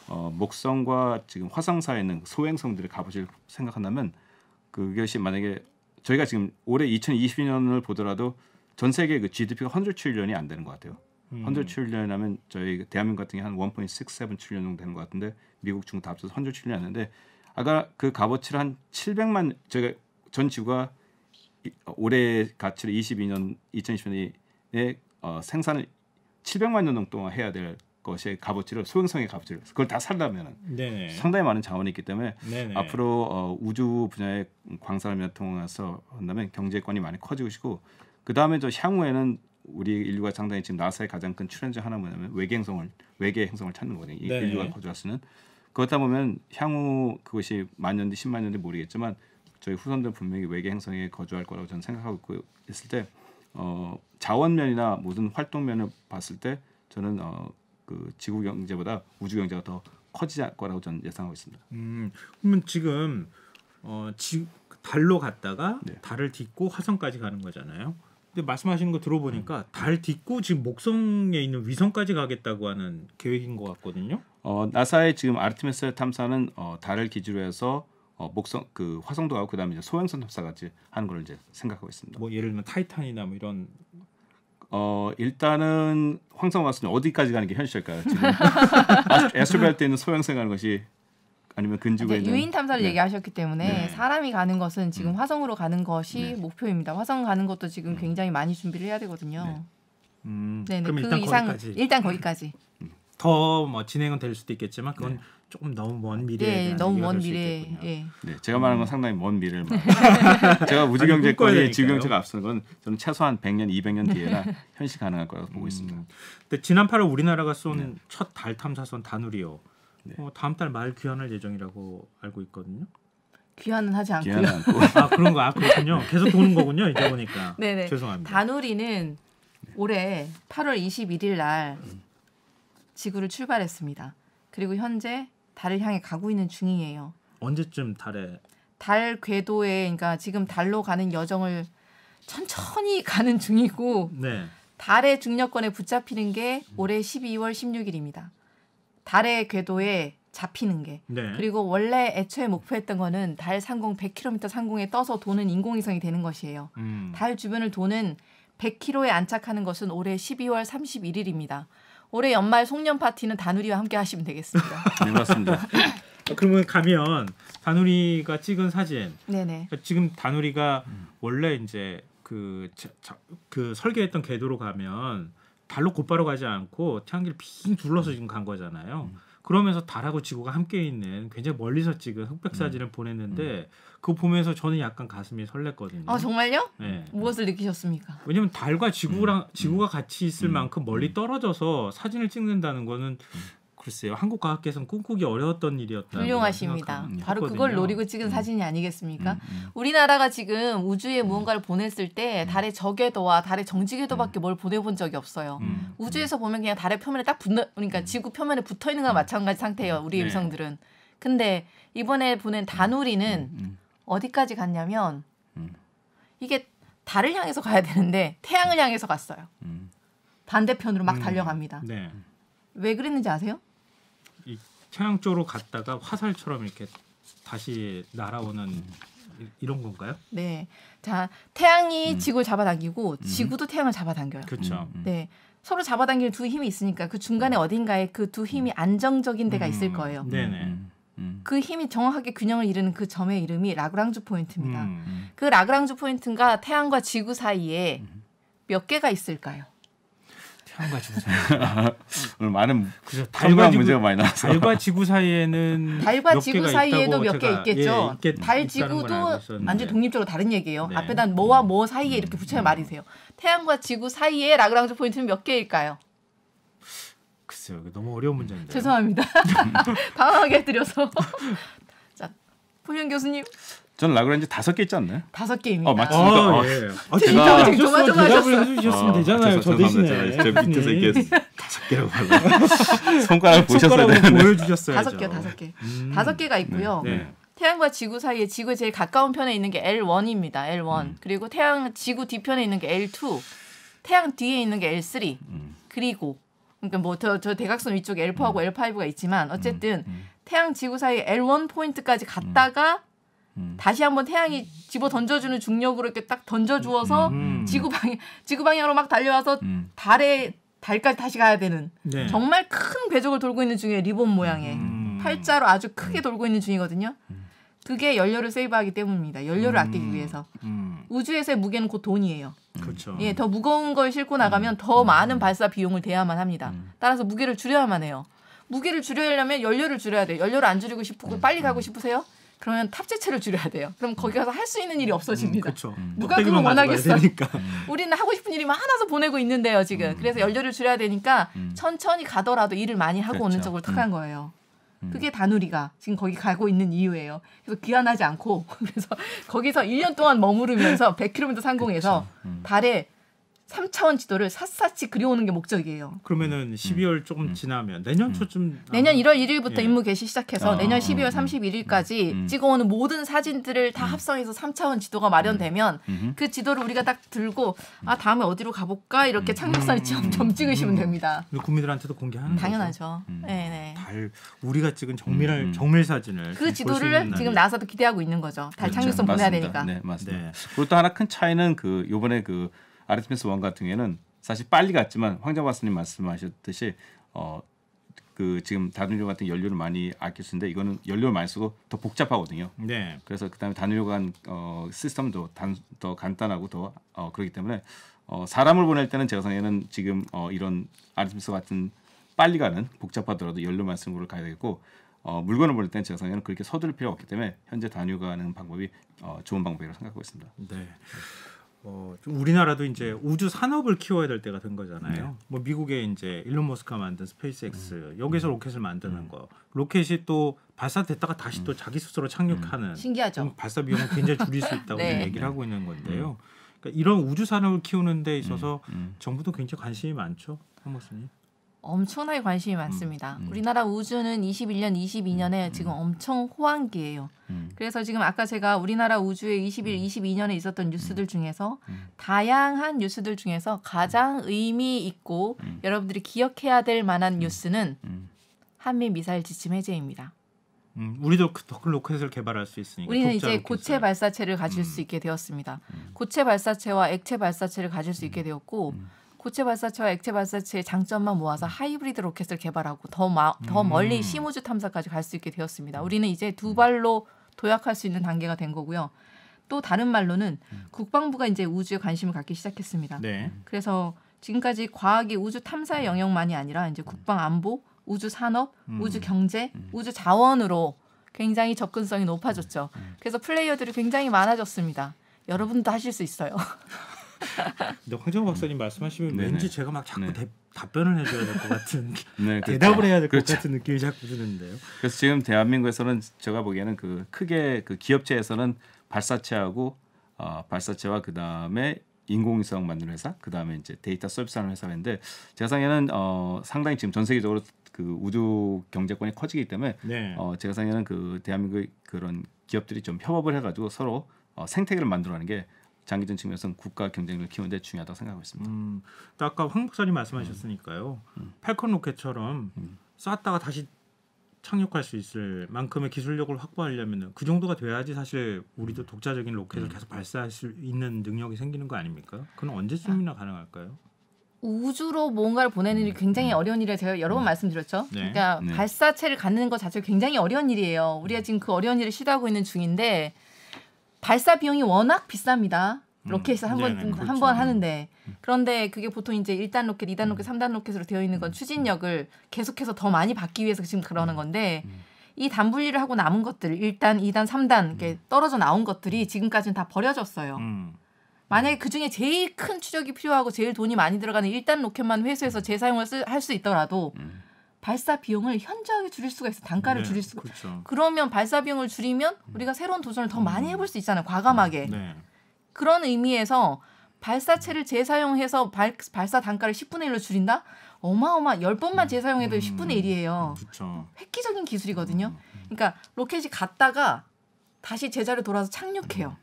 어, 목성과 지금 화성사에 있는 소행성들의 값을 생각한다면 그것이 만약에 저희가 지금 올해 2022년을 보더라도 전 세계 그 GDP가 100 trillions 안 되는 것 같아요. 음. 100 trillion 하면 저희 그 대한민국 같은 게 한1.67 trillion 정도 되는 것 같은데 미국 중국 다 합쳐서 100 trillion 하는데 아까 그 값어치를 한 700만 저희가 전 지구가 올해 가치를 22년 2020년에 어, 생산을 700만 년 동안 해야 될 것의 값어치를 소형성의 값어치를 그걸 다 살려면 은 상당히 많은 자원이 있기 때문에 네네. 앞으로 어, 우주 분야의 광산업이나 통해서 한다면 경제권이 많이 커지고 그 다음에 저 향후에는 우리 인류가 상당히 지금 나사의 가장 큰 출연자 하나 뭐냐면 외계 행성을 외계 행성을 찾는 거거든요. 이 네네. 인류가 거주할 수는 그렇다 보면 향후 그것이 만 년 뒤, 십만 년 뒤 모르겠지만 저희 후손들 분명히 외계 행성에 거주할 거라고 저는 생각하고 있을 때 어, 자원면이나 모든 활동면을 봤을 때 저는 어, 그 지구 경제보다 우주 경제가 더 커질 지 거라고 저는 예상하고 있습니다. 음, 그러면 지금 어, 지, 달로 갔다가 네. 달을 딛고 화성까지 가는 거잖아요. 근데 말씀하시는 거 들어보니까 음. 달 딛고 지금 목성에 있는 위성까지 가겠다고 하는 계획인 것 같거든요. 어, 나사의 지금 아르테미스 탐사는 어, 달을 기지로 해서 어, 목성 그 화성도 가고 그다음에 이제 소행성 탐사 같이 하는 걸 이제 생각하고 있습니다. 뭐 예를 들면 타이탄이나 뭐 이런 어 일단은 황성호 가니는 어디까지 가는 게 현실일까요? 지금 에스트로벨 는소형생가는 것이 아니면 근지구에 있는 유인 탐사를 네. 얘기하셨기 때문에 네. 사람이 가는 것은 지금 음. 화성으로 가는 것이 네. 목표입니다. 화성 가는 것도 지금 음. 굉장히 많이 준비를 해야 되거든요. 네. 음, 네, 네 그럼 그 일단 이상 거기까지. 일단 거기까지. 음. 더뭐 진행은 될 수도 있겠지만 그건 네. 조금 너무 먼 네, 미래에 네, 대한 너무 먼 미래. 예. 네, 제가 말하는 건 상당히 먼 미래를 말 제가 무지경제권이 지경제가 앞서는 건 저는 최소한 100년, 200년 뒤에나 네. 현실 가능할 거라고 보고 있습니다. 음. 근데 지난 8월 우리나라가 쏜 첫달 네. 탐사선 다누리호 네. 어, 다음 달 말 귀환할 예정이라고 알고 있거든요. 귀환은 하지 않고요. 귀환은 않고. 아 그런 거 아, 그렇군요. 계속 도는 거군요. 이제 보니까. 네네. 죄송합니다. 다누리는 올해 8월 21일 날 음. 지구를 출발했습니다. 그리고 현재 달을 향해 가고 있는 중이에요. 언제쯤 달에? 달 궤도에 그러니까 지금 달로 가는 여정을 천천히 가는 중이고 네. 달의 중력권에 붙잡히는 게 올해 12월 16일입니다. 달의 궤도에 잡히는 게 네. 그리고 원래 애초에 목표했던 거는 달 상공 100km 상공에 떠서 도는 인공위성이 되는 것이에요. 음. 달 주변을 도는 100km에 안착하는 것은 올해 12월 31일입니다. 올해 연말 송년 파티는 다누리와 함께 하시면 되겠습니다. 네, 맞습니다. 그러면 가면 다누리가 찍은 사진. 네네. 그러니까 지금 다누리가 음. 원래 이제 그, 자, 그 설계했던 궤도로 가면 발로 곧바로 가지 않고 태양계빙 둘러서 지금 간 거잖아요. 음. 그러면서 달하고 지구가 함께 있는 굉장히 멀리서 찍은 흑백 사진을 음. 보냈는데 음. 그거 보면서 저는 약간 가슴이 설렜거든요. 아 정말요? 네. 무엇을 느끼셨습니까? 왜냐면 달과 지구랑 음. 지구가 같이 있을 음. 만큼 멀리 음. 떨어져서 사진을 찍는다는 거는 음. 글쎄요 한국 과학계에서는 꿈꾸기 어려웠던 일이었다. 훌륭하십니다. 바로 그걸 노리고 찍은 음. 사진이 아니겠습니까? 음, 음. 우리나라가 지금 우주에 음. 무언가를 보냈을 때 달의 저궤도와 달의 정지궤도밖에 뭘 보내본 적이 없어요. 우주에서 보면 그냥 달의 표면에 딱 붙는 그러니까 지구 표면에 붙어 있는 거 마찬가지 상태예요. 우리 네. 위성들은. 근데 이번에 보낸 다누리는 어디까지 갔냐면 음. 이게 달을 향해서 가야 되는데 태양을 향해서 갔어요. 음. 반대편으로 막 음. 달려갑니다. 네. 왜 그랬는지 아세요? 이 태양 쪽으로 갔다가 화살처럼 이렇게 다시 날아오는 음. 이, 런 건가요? 네. 자, 태양이 음. 지구를 잡아당기고 지구도 태양을 잡아당겨요. 그렇죠. 네. 서로 잡아당기두 힘이 있으니까 그 중간에 어딘가에 그 두 힘이 안정적인 데가 있을 거예요. 네네. 음. 그 힘이 정확하게 균형을 이루는 그 점의 이름이 라그랑주 포인트입니다. 음. 음, 음. 그 라그랑주 포인트가 태양과 지구 사이에 몇 개가 있을까요? 태양과 지구 사이 오늘 많은 그죠, 달과 지구, 문제가 많이 나와서 달과 지구 사이에는 달과 지구 사이에도 몇 개 있겠죠. 예, 있겠, 달 지구도 완전 독립적으로 다른 얘기예요. 네. 앞에다 뭐와 뭐 사이에 이렇게 붙여야 말이세요. 태양과 지구 사이에 라그랑주 포인트는 몇 개일까요? 모어요 너무 어려운 문제인데. 죄송합니다. 당황하게 드려서 자, 포현 교수님. 전 라그란지 다섯 개 있지 않나요? 다섯 개입니다. 어, 맞습니다. 아, 아, 예. 아, 제가 대답을 해셨으면 되잖아요. 저 대신에. 제 밑에서 이렇게 다섯 개라고 하고 손가락 보셨어야 되는데. 보여주셨어요. 다섯 개, 다섯 개. 음. 다섯 개가 있고요. 네. 네. 태양과 지구 사이에 지구에 제일 가까운 편에 있는 게 L1입니다. L1. 음. 그리고 태양 지구 뒤편에 있는 게 L2. 태양 뒤에 있는 게 L3. 음. 그리고 그러니까 뭐저저 대각선 위쪽에 엘4하고 음. L5가 있지만 음. 어쨌든 음. 태양 지구 사이 L1 포인트까지 갔다가 음. 음. 다시 한번 태양이 집어 던져주는 중력으로 이렇게 딱 던져주어서 음. 지구 방향 지구 방향으로 막 달려와서 달에 달까지 다시 가야 되는 네. 정말 큰 궤적을 돌고 있는 중에 리본 모양의 팔자로 아주 크게 돌고 있는 중이거든요. 그게 연료를 세이브하기 때문입니다. 연료를 음, 아끼기 위해서. 음. 우주에서의 무게는 곧 돈이에요. 음. 그렇죠. 예, 더 무거운 걸 싣고 나가면 음. 더 음. 많은 발사 비용을 대야만 합니다. 음. 따라서 무게를 줄여야만 해요. 무게를 줄여려면 연료를 줄여야 돼요. 연료를 안 줄이고 싶고 빨리 가고 싶으세요? 그러면 탑재체를 줄여야 돼요. 그럼 거기 가서 할 수 있는 일이 없어집니다. 그렇죠. 누가 그걸 원하겠어? 니까 우리는 하고 싶은 일이 많아서 보내고 있는데요, 지금. 그래서 연료를 줄여야 되니까 천천히 가더라도 일을 많이 하고 그렇죠. 오는 쪽으로 탁한 거예요. 음. 그게 다누리가 지금 거기 가고 있는 이유예요. 그래서 귀환하지 않고 그래서 거기서 1년 동안 머무르면서 100km 상공에서 음. 달에 삼차원 지도를 샅샅이 그려오는 게 목적이에요. 그러면은 12월 음. 조금 음. 지나면 내년 음. 초쯤 내년 1월 1일부터 예. 임무 개시 시작해서 아, 내년 12월 31일까지 음. 찍어오는 모든 사진들을 다 합성해서 삼차원 지도가 마련되면 음. 그 지도를 우리가 딱 들고 아 다음에 어디로 가볼까 이렇게 착륙선을 점점 찍으시면 됩니다. 국민들한테도 공개하는 당연하죠. 네네. 네. 달 우리가 찍은 정밀한 정밀 사진을 그 지도를 지금 나사도 기대하고 있는 거죠. 달 그렇죠. 보내야 맞습니다. 되니까. 네 맞습니다. 네. 그리고 또 하나 큰 차이는 그 요번에 그 아르테미스 1 같은 경우에는 사실 빨리 갔지만 황정박사님 말씀하셨듯이 어, 그 지금 다중류 같은 연료를 많이 아껴 쓰는데 이거는 연료를 많이 쓰고 더 복잡하거든요. 네. 그래서 그다음에 다단유간 어, 시스템도 단, 더 간단하고 더 어, 그렇기 때문에 어, 사람을 보낼 때는 제가 생각에는 지금 어, 이런 아르테미스 같은 빨리 가는 복잡하더라도 연료 많이 쓰는 걸로 가야 되겠고 어, 물건을 보낼 때는 제가 생각에는 그렇게 서두를 필요가 없기 때문에 현재 다 단유가 는 방법이 어, 좋은 방법이라고 생각하고 있습니다. 네. 어, 좀 우리나라도 이제 우주 산업을 키워야 될 때가 된 거잖아요. 네. 뭐 미국의 이제 일론 머스크가 만든 스페이스X 음. 여기서 음. 로켓을 만드는 음. 거, 로켓이 또 발사됐다가 다시 음. 또 자기 스스로 착륙하는 음. 신기하죠. 발사 비용을 굉장히 줄일 수 있다고 네. 얘기를 하고 있는 건데요. 음. 그러니까 이런 우주 산업을 키우는 데 있어서 정부도 굉장히 관심이 많죠, 한 모습이. 엄청나게 관심이 음. 많습니다. 음, 음. 우리나라 우주는 21년, 22년에 음, 지금 엄청 호황기예요. 음. 그래서 지금 아까 제가 우리나라 우주의 21, 22년에 음. 있었던 뉴스들 중에서 다양한 뉴스들 중에서 가장 의미 있고 여러분들이 기억해야 될 만한 뉴스는 한미 미사일 지침 해제입니다. 음, 우리도 그 더클로켓을 개발할 수 있으니까 우리는 이제 고체 발사체를 가질 수 있게 되었습니다. 고체 발사체와 액체 발사체를 가질 수 있게 되었고 고체 발사체와 액체 발사체의 장점만 모아서 음. 하이브리드 로켓을 개발하고 더, 마, 더 음. 멀리 심우주 탐사까지 갈 수 있게 되었습니다. 음. 우리는 이제 두 발로 도약할 수 있는 단계가 된 거고요. 또 다른 말로는 국방부가 이제 우주에 관심을 갖기 시작했습니다. 네. 그래서 지금까지 과학이 우주 탐사의 영역만이 아니라 이제 국방 안보, 우주 산업, 음. 우주 경제, 음. 우주 자원으로 굉장히 접근성이 높아졌죠. 그래서 플레이어들이 굉장히 많아졌습니다. 여러분도 하실 수 있어요. 근데 황정호 박사님 말씀하시면 음. 네네. 왠지 제가 막 자꾸 네. 대, 답변을 해줘야 될 것 같은 네, 그렇죠. 대답을 해야 될것 그렇죠. 같은 느낌이 자꾸 드는데요. 그래서 지금 대한민국에서는 제가 보기에는 그 크게 그 기업체에서는 발사체하고 어, 발사체와 그 다음에 인공위성 만드는 회사, 그 다음에 이제 데이터 서비스하는 회사인데 제가 생각에는 어, 상당히 지금 전 세계적으로 그 우주 경제권이 커지기 때문에 네. 어, 제가 생각에는 그 대한민국 그런 기업들이 좀 협업을 해가지고 서로 어, 생태계를 만들어가는 게 장기적 측면에서는 국가 경쟁력을 키우는 데 중요하다고 생각하고 있습니다. 음, 아까 황 목사님 말씀하셨으니까요. 음, 음. 팔콘 로켓처럼 음. 쐈다가 다시 착륙할 수 있을 만큼의 기술력을 확보하려면 그 정도가 돼야지 사실 우리도 음. 독자적인 로켓을 음. 계속 발사할 수 있는 능력이 생기는 거 아닙니까? 그건 언제쯤이나 아. 가능할까요? 우주로 뭔가를 보내는 일이 굉장히 어려운 일이라 제가 여러 번 말씀드렸죠. 네. 그러니까 네. 발사체를 갖는 것 자체가 굉장히 어려운 일이에요. 우리가 지금 그 어려운 일을 시도하고 있는 중인데 발사 비용이 워낙 비쌉니다. 음, 로켓에서한번 한번 그렇죠. 음. 하는데 그런데 그게 보통 이제 1단 로켓, 2단 로켓, 3단 음. 로켓으로 되어 있는 건 추진력을 계속해서 더 많이 받기 위해서 지금 그러는 건데 이 단분리를 하고 남은 것들 1단, 2단, 3단 이렇게 떨어져 나온 것들이 지금까지는 다 버려졌어요. 만약에 그 중에 제일 큰 추적이 필요하고 제일 돈이 많이 들어가는 1단 로켓만 회수해서 재사용을 할 수 있더라도 발사 비용을 현저하게 줄일 수가 있어. 요 단가를 네, 줄일 수가. 그렇죠. 그러면 발사 비용을 줄이면 음. 우리가 새로운 도전을 더 음. 많이 해볼 수 있잖아요. 과감하게. 음, 네. 그런 의미에서 발사체를 재사용해서 발, 발사 단가를 10분의 1로 줄인다? 어마어마 10번만 음, 재사용해도 음, 10분의 1이에요. 그쵸. 획기적인 기술이거든요. 그러니까 로켓이 갔다가 다시 제자로 돌아서 착륙해요.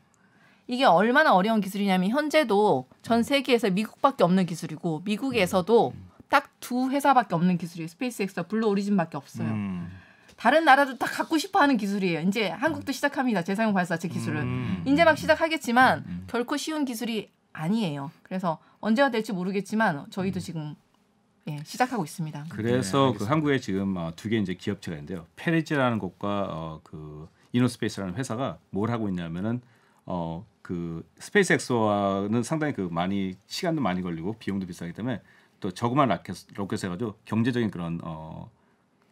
이게 얼마나 어려운 기술이냐면 현재도 전 세계에서 미국밖에 없는 기술이고 미국에서도 음. 딱두 회사밖에 없는 기술이에요. 스페이스X와 블루 오리진밖에 없어요. 음. 다른 나라도 다 갖고 싶어 하는 기술이에요. 이제 한국도 음. 시작합니다. 재사용 발사체 기술을. 음. 이제 막 시작하겠지만 음. 음. 결코 쉬운 기술이 아니에요. 그래서 언제가 될지 모르겠지만 저희도 지금 예, 시작하고 있습니다. 그래서 네, 그 한국에 지금 어, 두개 이제 기업체가 있는데요. 페리지라는 곳과 어, 그 이노스페이스라는 회사가 뭘 하고 있냐면은 어, 그 스페이스엑스와는 상당히 그 많이 시간도 많이 걸리고 비용도 비싸기 때문에 또 저그만 로켓, 로켓해 가지고 경제적인 그런 어,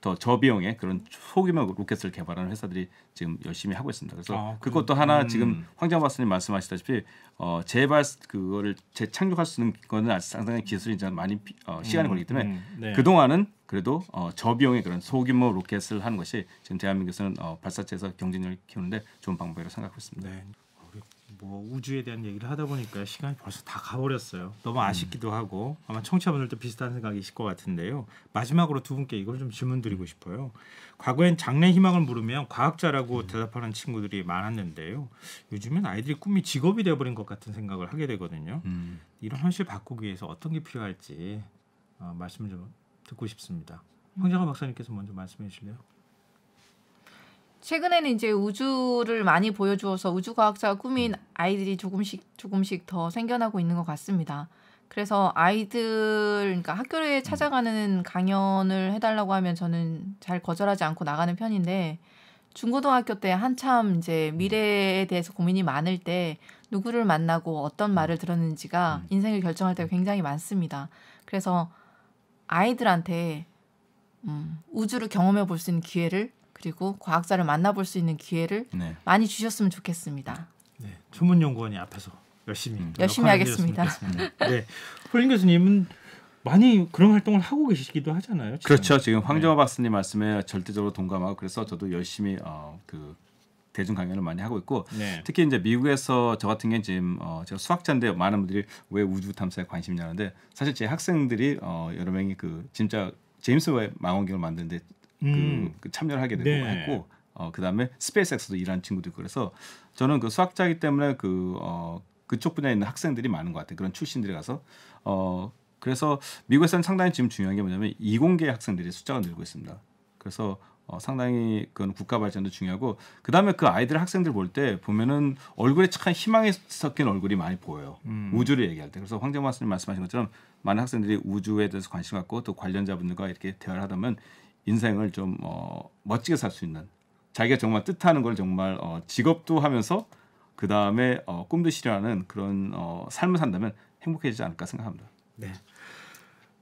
더 저비용의 그런 소규모 로켓을 개발하는 회사들이 지금 열심히 하고 있습니다. 그래서 아, 그것도 하나 음. 지금 황장 박사님 말씀하시다시피 어, 재발 그거를 재창조할 수 있는 거는 아직 상당히 기술이 이제 많이 어, 시간이 음, 걸리기 때문에 음, 네. 그 동안은 그래도 어, 저비용의 그런 소규모 로켓을 하는 것이 지금 대한민국에서는 어, 발사체에서 경쟁력을 키우는데 좋은 방법이라고 생각하고 있습니다. 네. 뭐 우주에 대한 얘기를 하다 보니까 시간이 벌써 다 가버렸어요. 너무 음. 아쉽기도 음. 하고 아마 청취자분들도 비슷한 생각이실 것 같은데요. 마지막으로 두 분께 이걸 좀 질문드리고 싶어요. 과거엔 장래 희망을 물으면 과학자라고 음. 대답하는 친구들이 많았는데요. 요즘엔 아이들이 꿈이 직업이 되어버린 것 같은 생각을 하게 되거든요. 음. 이런 현실 바꾸기 위해서 어떤 게 필요할지 어, 말씀 좀 듣고 싶습니다. 황정아 박사님께서 먼저 말씀해 주실래요? 최근에는 이제 우주를 많이 보여주어서 우주과학자 꿈인 음. 아이들이 조금씩 조금씩 더 생겨나고 있는 것 같습니다. 그래서 아이들, 그러니까 학교에 음. 찾아가는 강연을 해달라고 하면 저는 잘 거절하지 않고 나가는 편인데, 중고등학교 때 한참 이제 미래에 대해서 고민이 많을 때 누구를 만나고 어떤 말을 음. 들었는지가 인생을 결정할 때 굉장히 많습니다. 그래서 아이들한테 음, 우주를 경험해 볼 수 있는 기회를 그리고 과학자를 만나볼 수 있는 기회를 네. 많이 주셨으면 좋겠습니다. 네, 초문연구원이 앞에서 열심히 음. 열심히 하겠습니다. 네, 홀린 교수님은 많이 그런 활동을 하고 계시기도 하잖아요. 지금. 그렇죠. 지금 네. 황정화 네. 박사님 말씀에 절대적으로 동감하고 그래서 저도 열심히 어, 그 대중 강연을 많이 하고 있고 네. 특히 이제 미국에서 저 같은 경 지금 어, 제가 수학자인데 많은 분들이 왜 우주 탐사에 관심이냐는데 사실 제 학생들이 어, 여러 명이 그 진짜 제임스 웹 망원경을 만드는데 그 음. 그, 참여를 하게 되고 네. 했고 어, 그다음에 스페이스X도 일하는 친구들 그래서 저는 그 수학자이기 때문에 그 어, 그쪽 분야에 있는 학생들이 많은 것 같아요. 그런 출신들이 가서 어 그래서 미국에서는 상당히 지금 중요한 게 뭐냐면 이공계 학생들이 숫자가 늘고 있습니다. 그래서 어, 상당히 그건 국가 발전도 중요하고 그다음에 그 아이들 학생들 볼 때 보면은 얼굴에 착한 희망이 섞인 얼굴이 많이 보여요 음. 우주를 얘기할 때 그래서 황정만 선생님 말씀하신 것처럼 많은 학생들이 우주에 대해서 관심 갖고 또 관련자분들과 이렇게 대화를 하다면 인생을 좀 어, 멋지게 살 수 있는 자기가 정말 뜻하는 걸 정말 어, 직업도 하면서 그 다음에 어, 꿈도 실현하는 그런 어, 삶을 산다면 행복해지지 않을까 생각합니다. 네.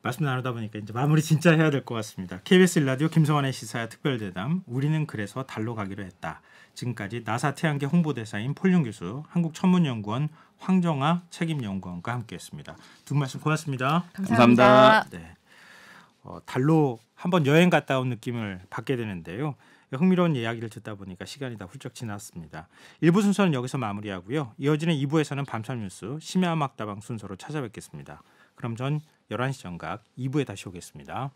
말씀 나누다 보니까 이제 마무리 진짜 해야 될 것 같습니다. KBS 라디오 김성환의 시사 특별 대담 우리는 그래서 달로 가기로 했다. 지금까지 나사 태양계 홍보대사인 폴륜 교수, 한국천문연구원 황정아 책임연구원과 함께했습니다. 두 말씀 고맙습니다. 감사합니다. 감사합니다. 네. 어, 달로 한번 여행 갔다 온 느낌을 받게 되는데요. 흥미로운 이야기를 듣다 보니까 시간이 다 훌쩍 지났습니다. 1부 순서는 여기서 마무리하고요. 이어지는 2부에서는 밤참 뉴스 심야 음악다방 순서로 찾아뵙겠습니다. 그럼 전 11시 정각 2부에 다시 오겠습니다.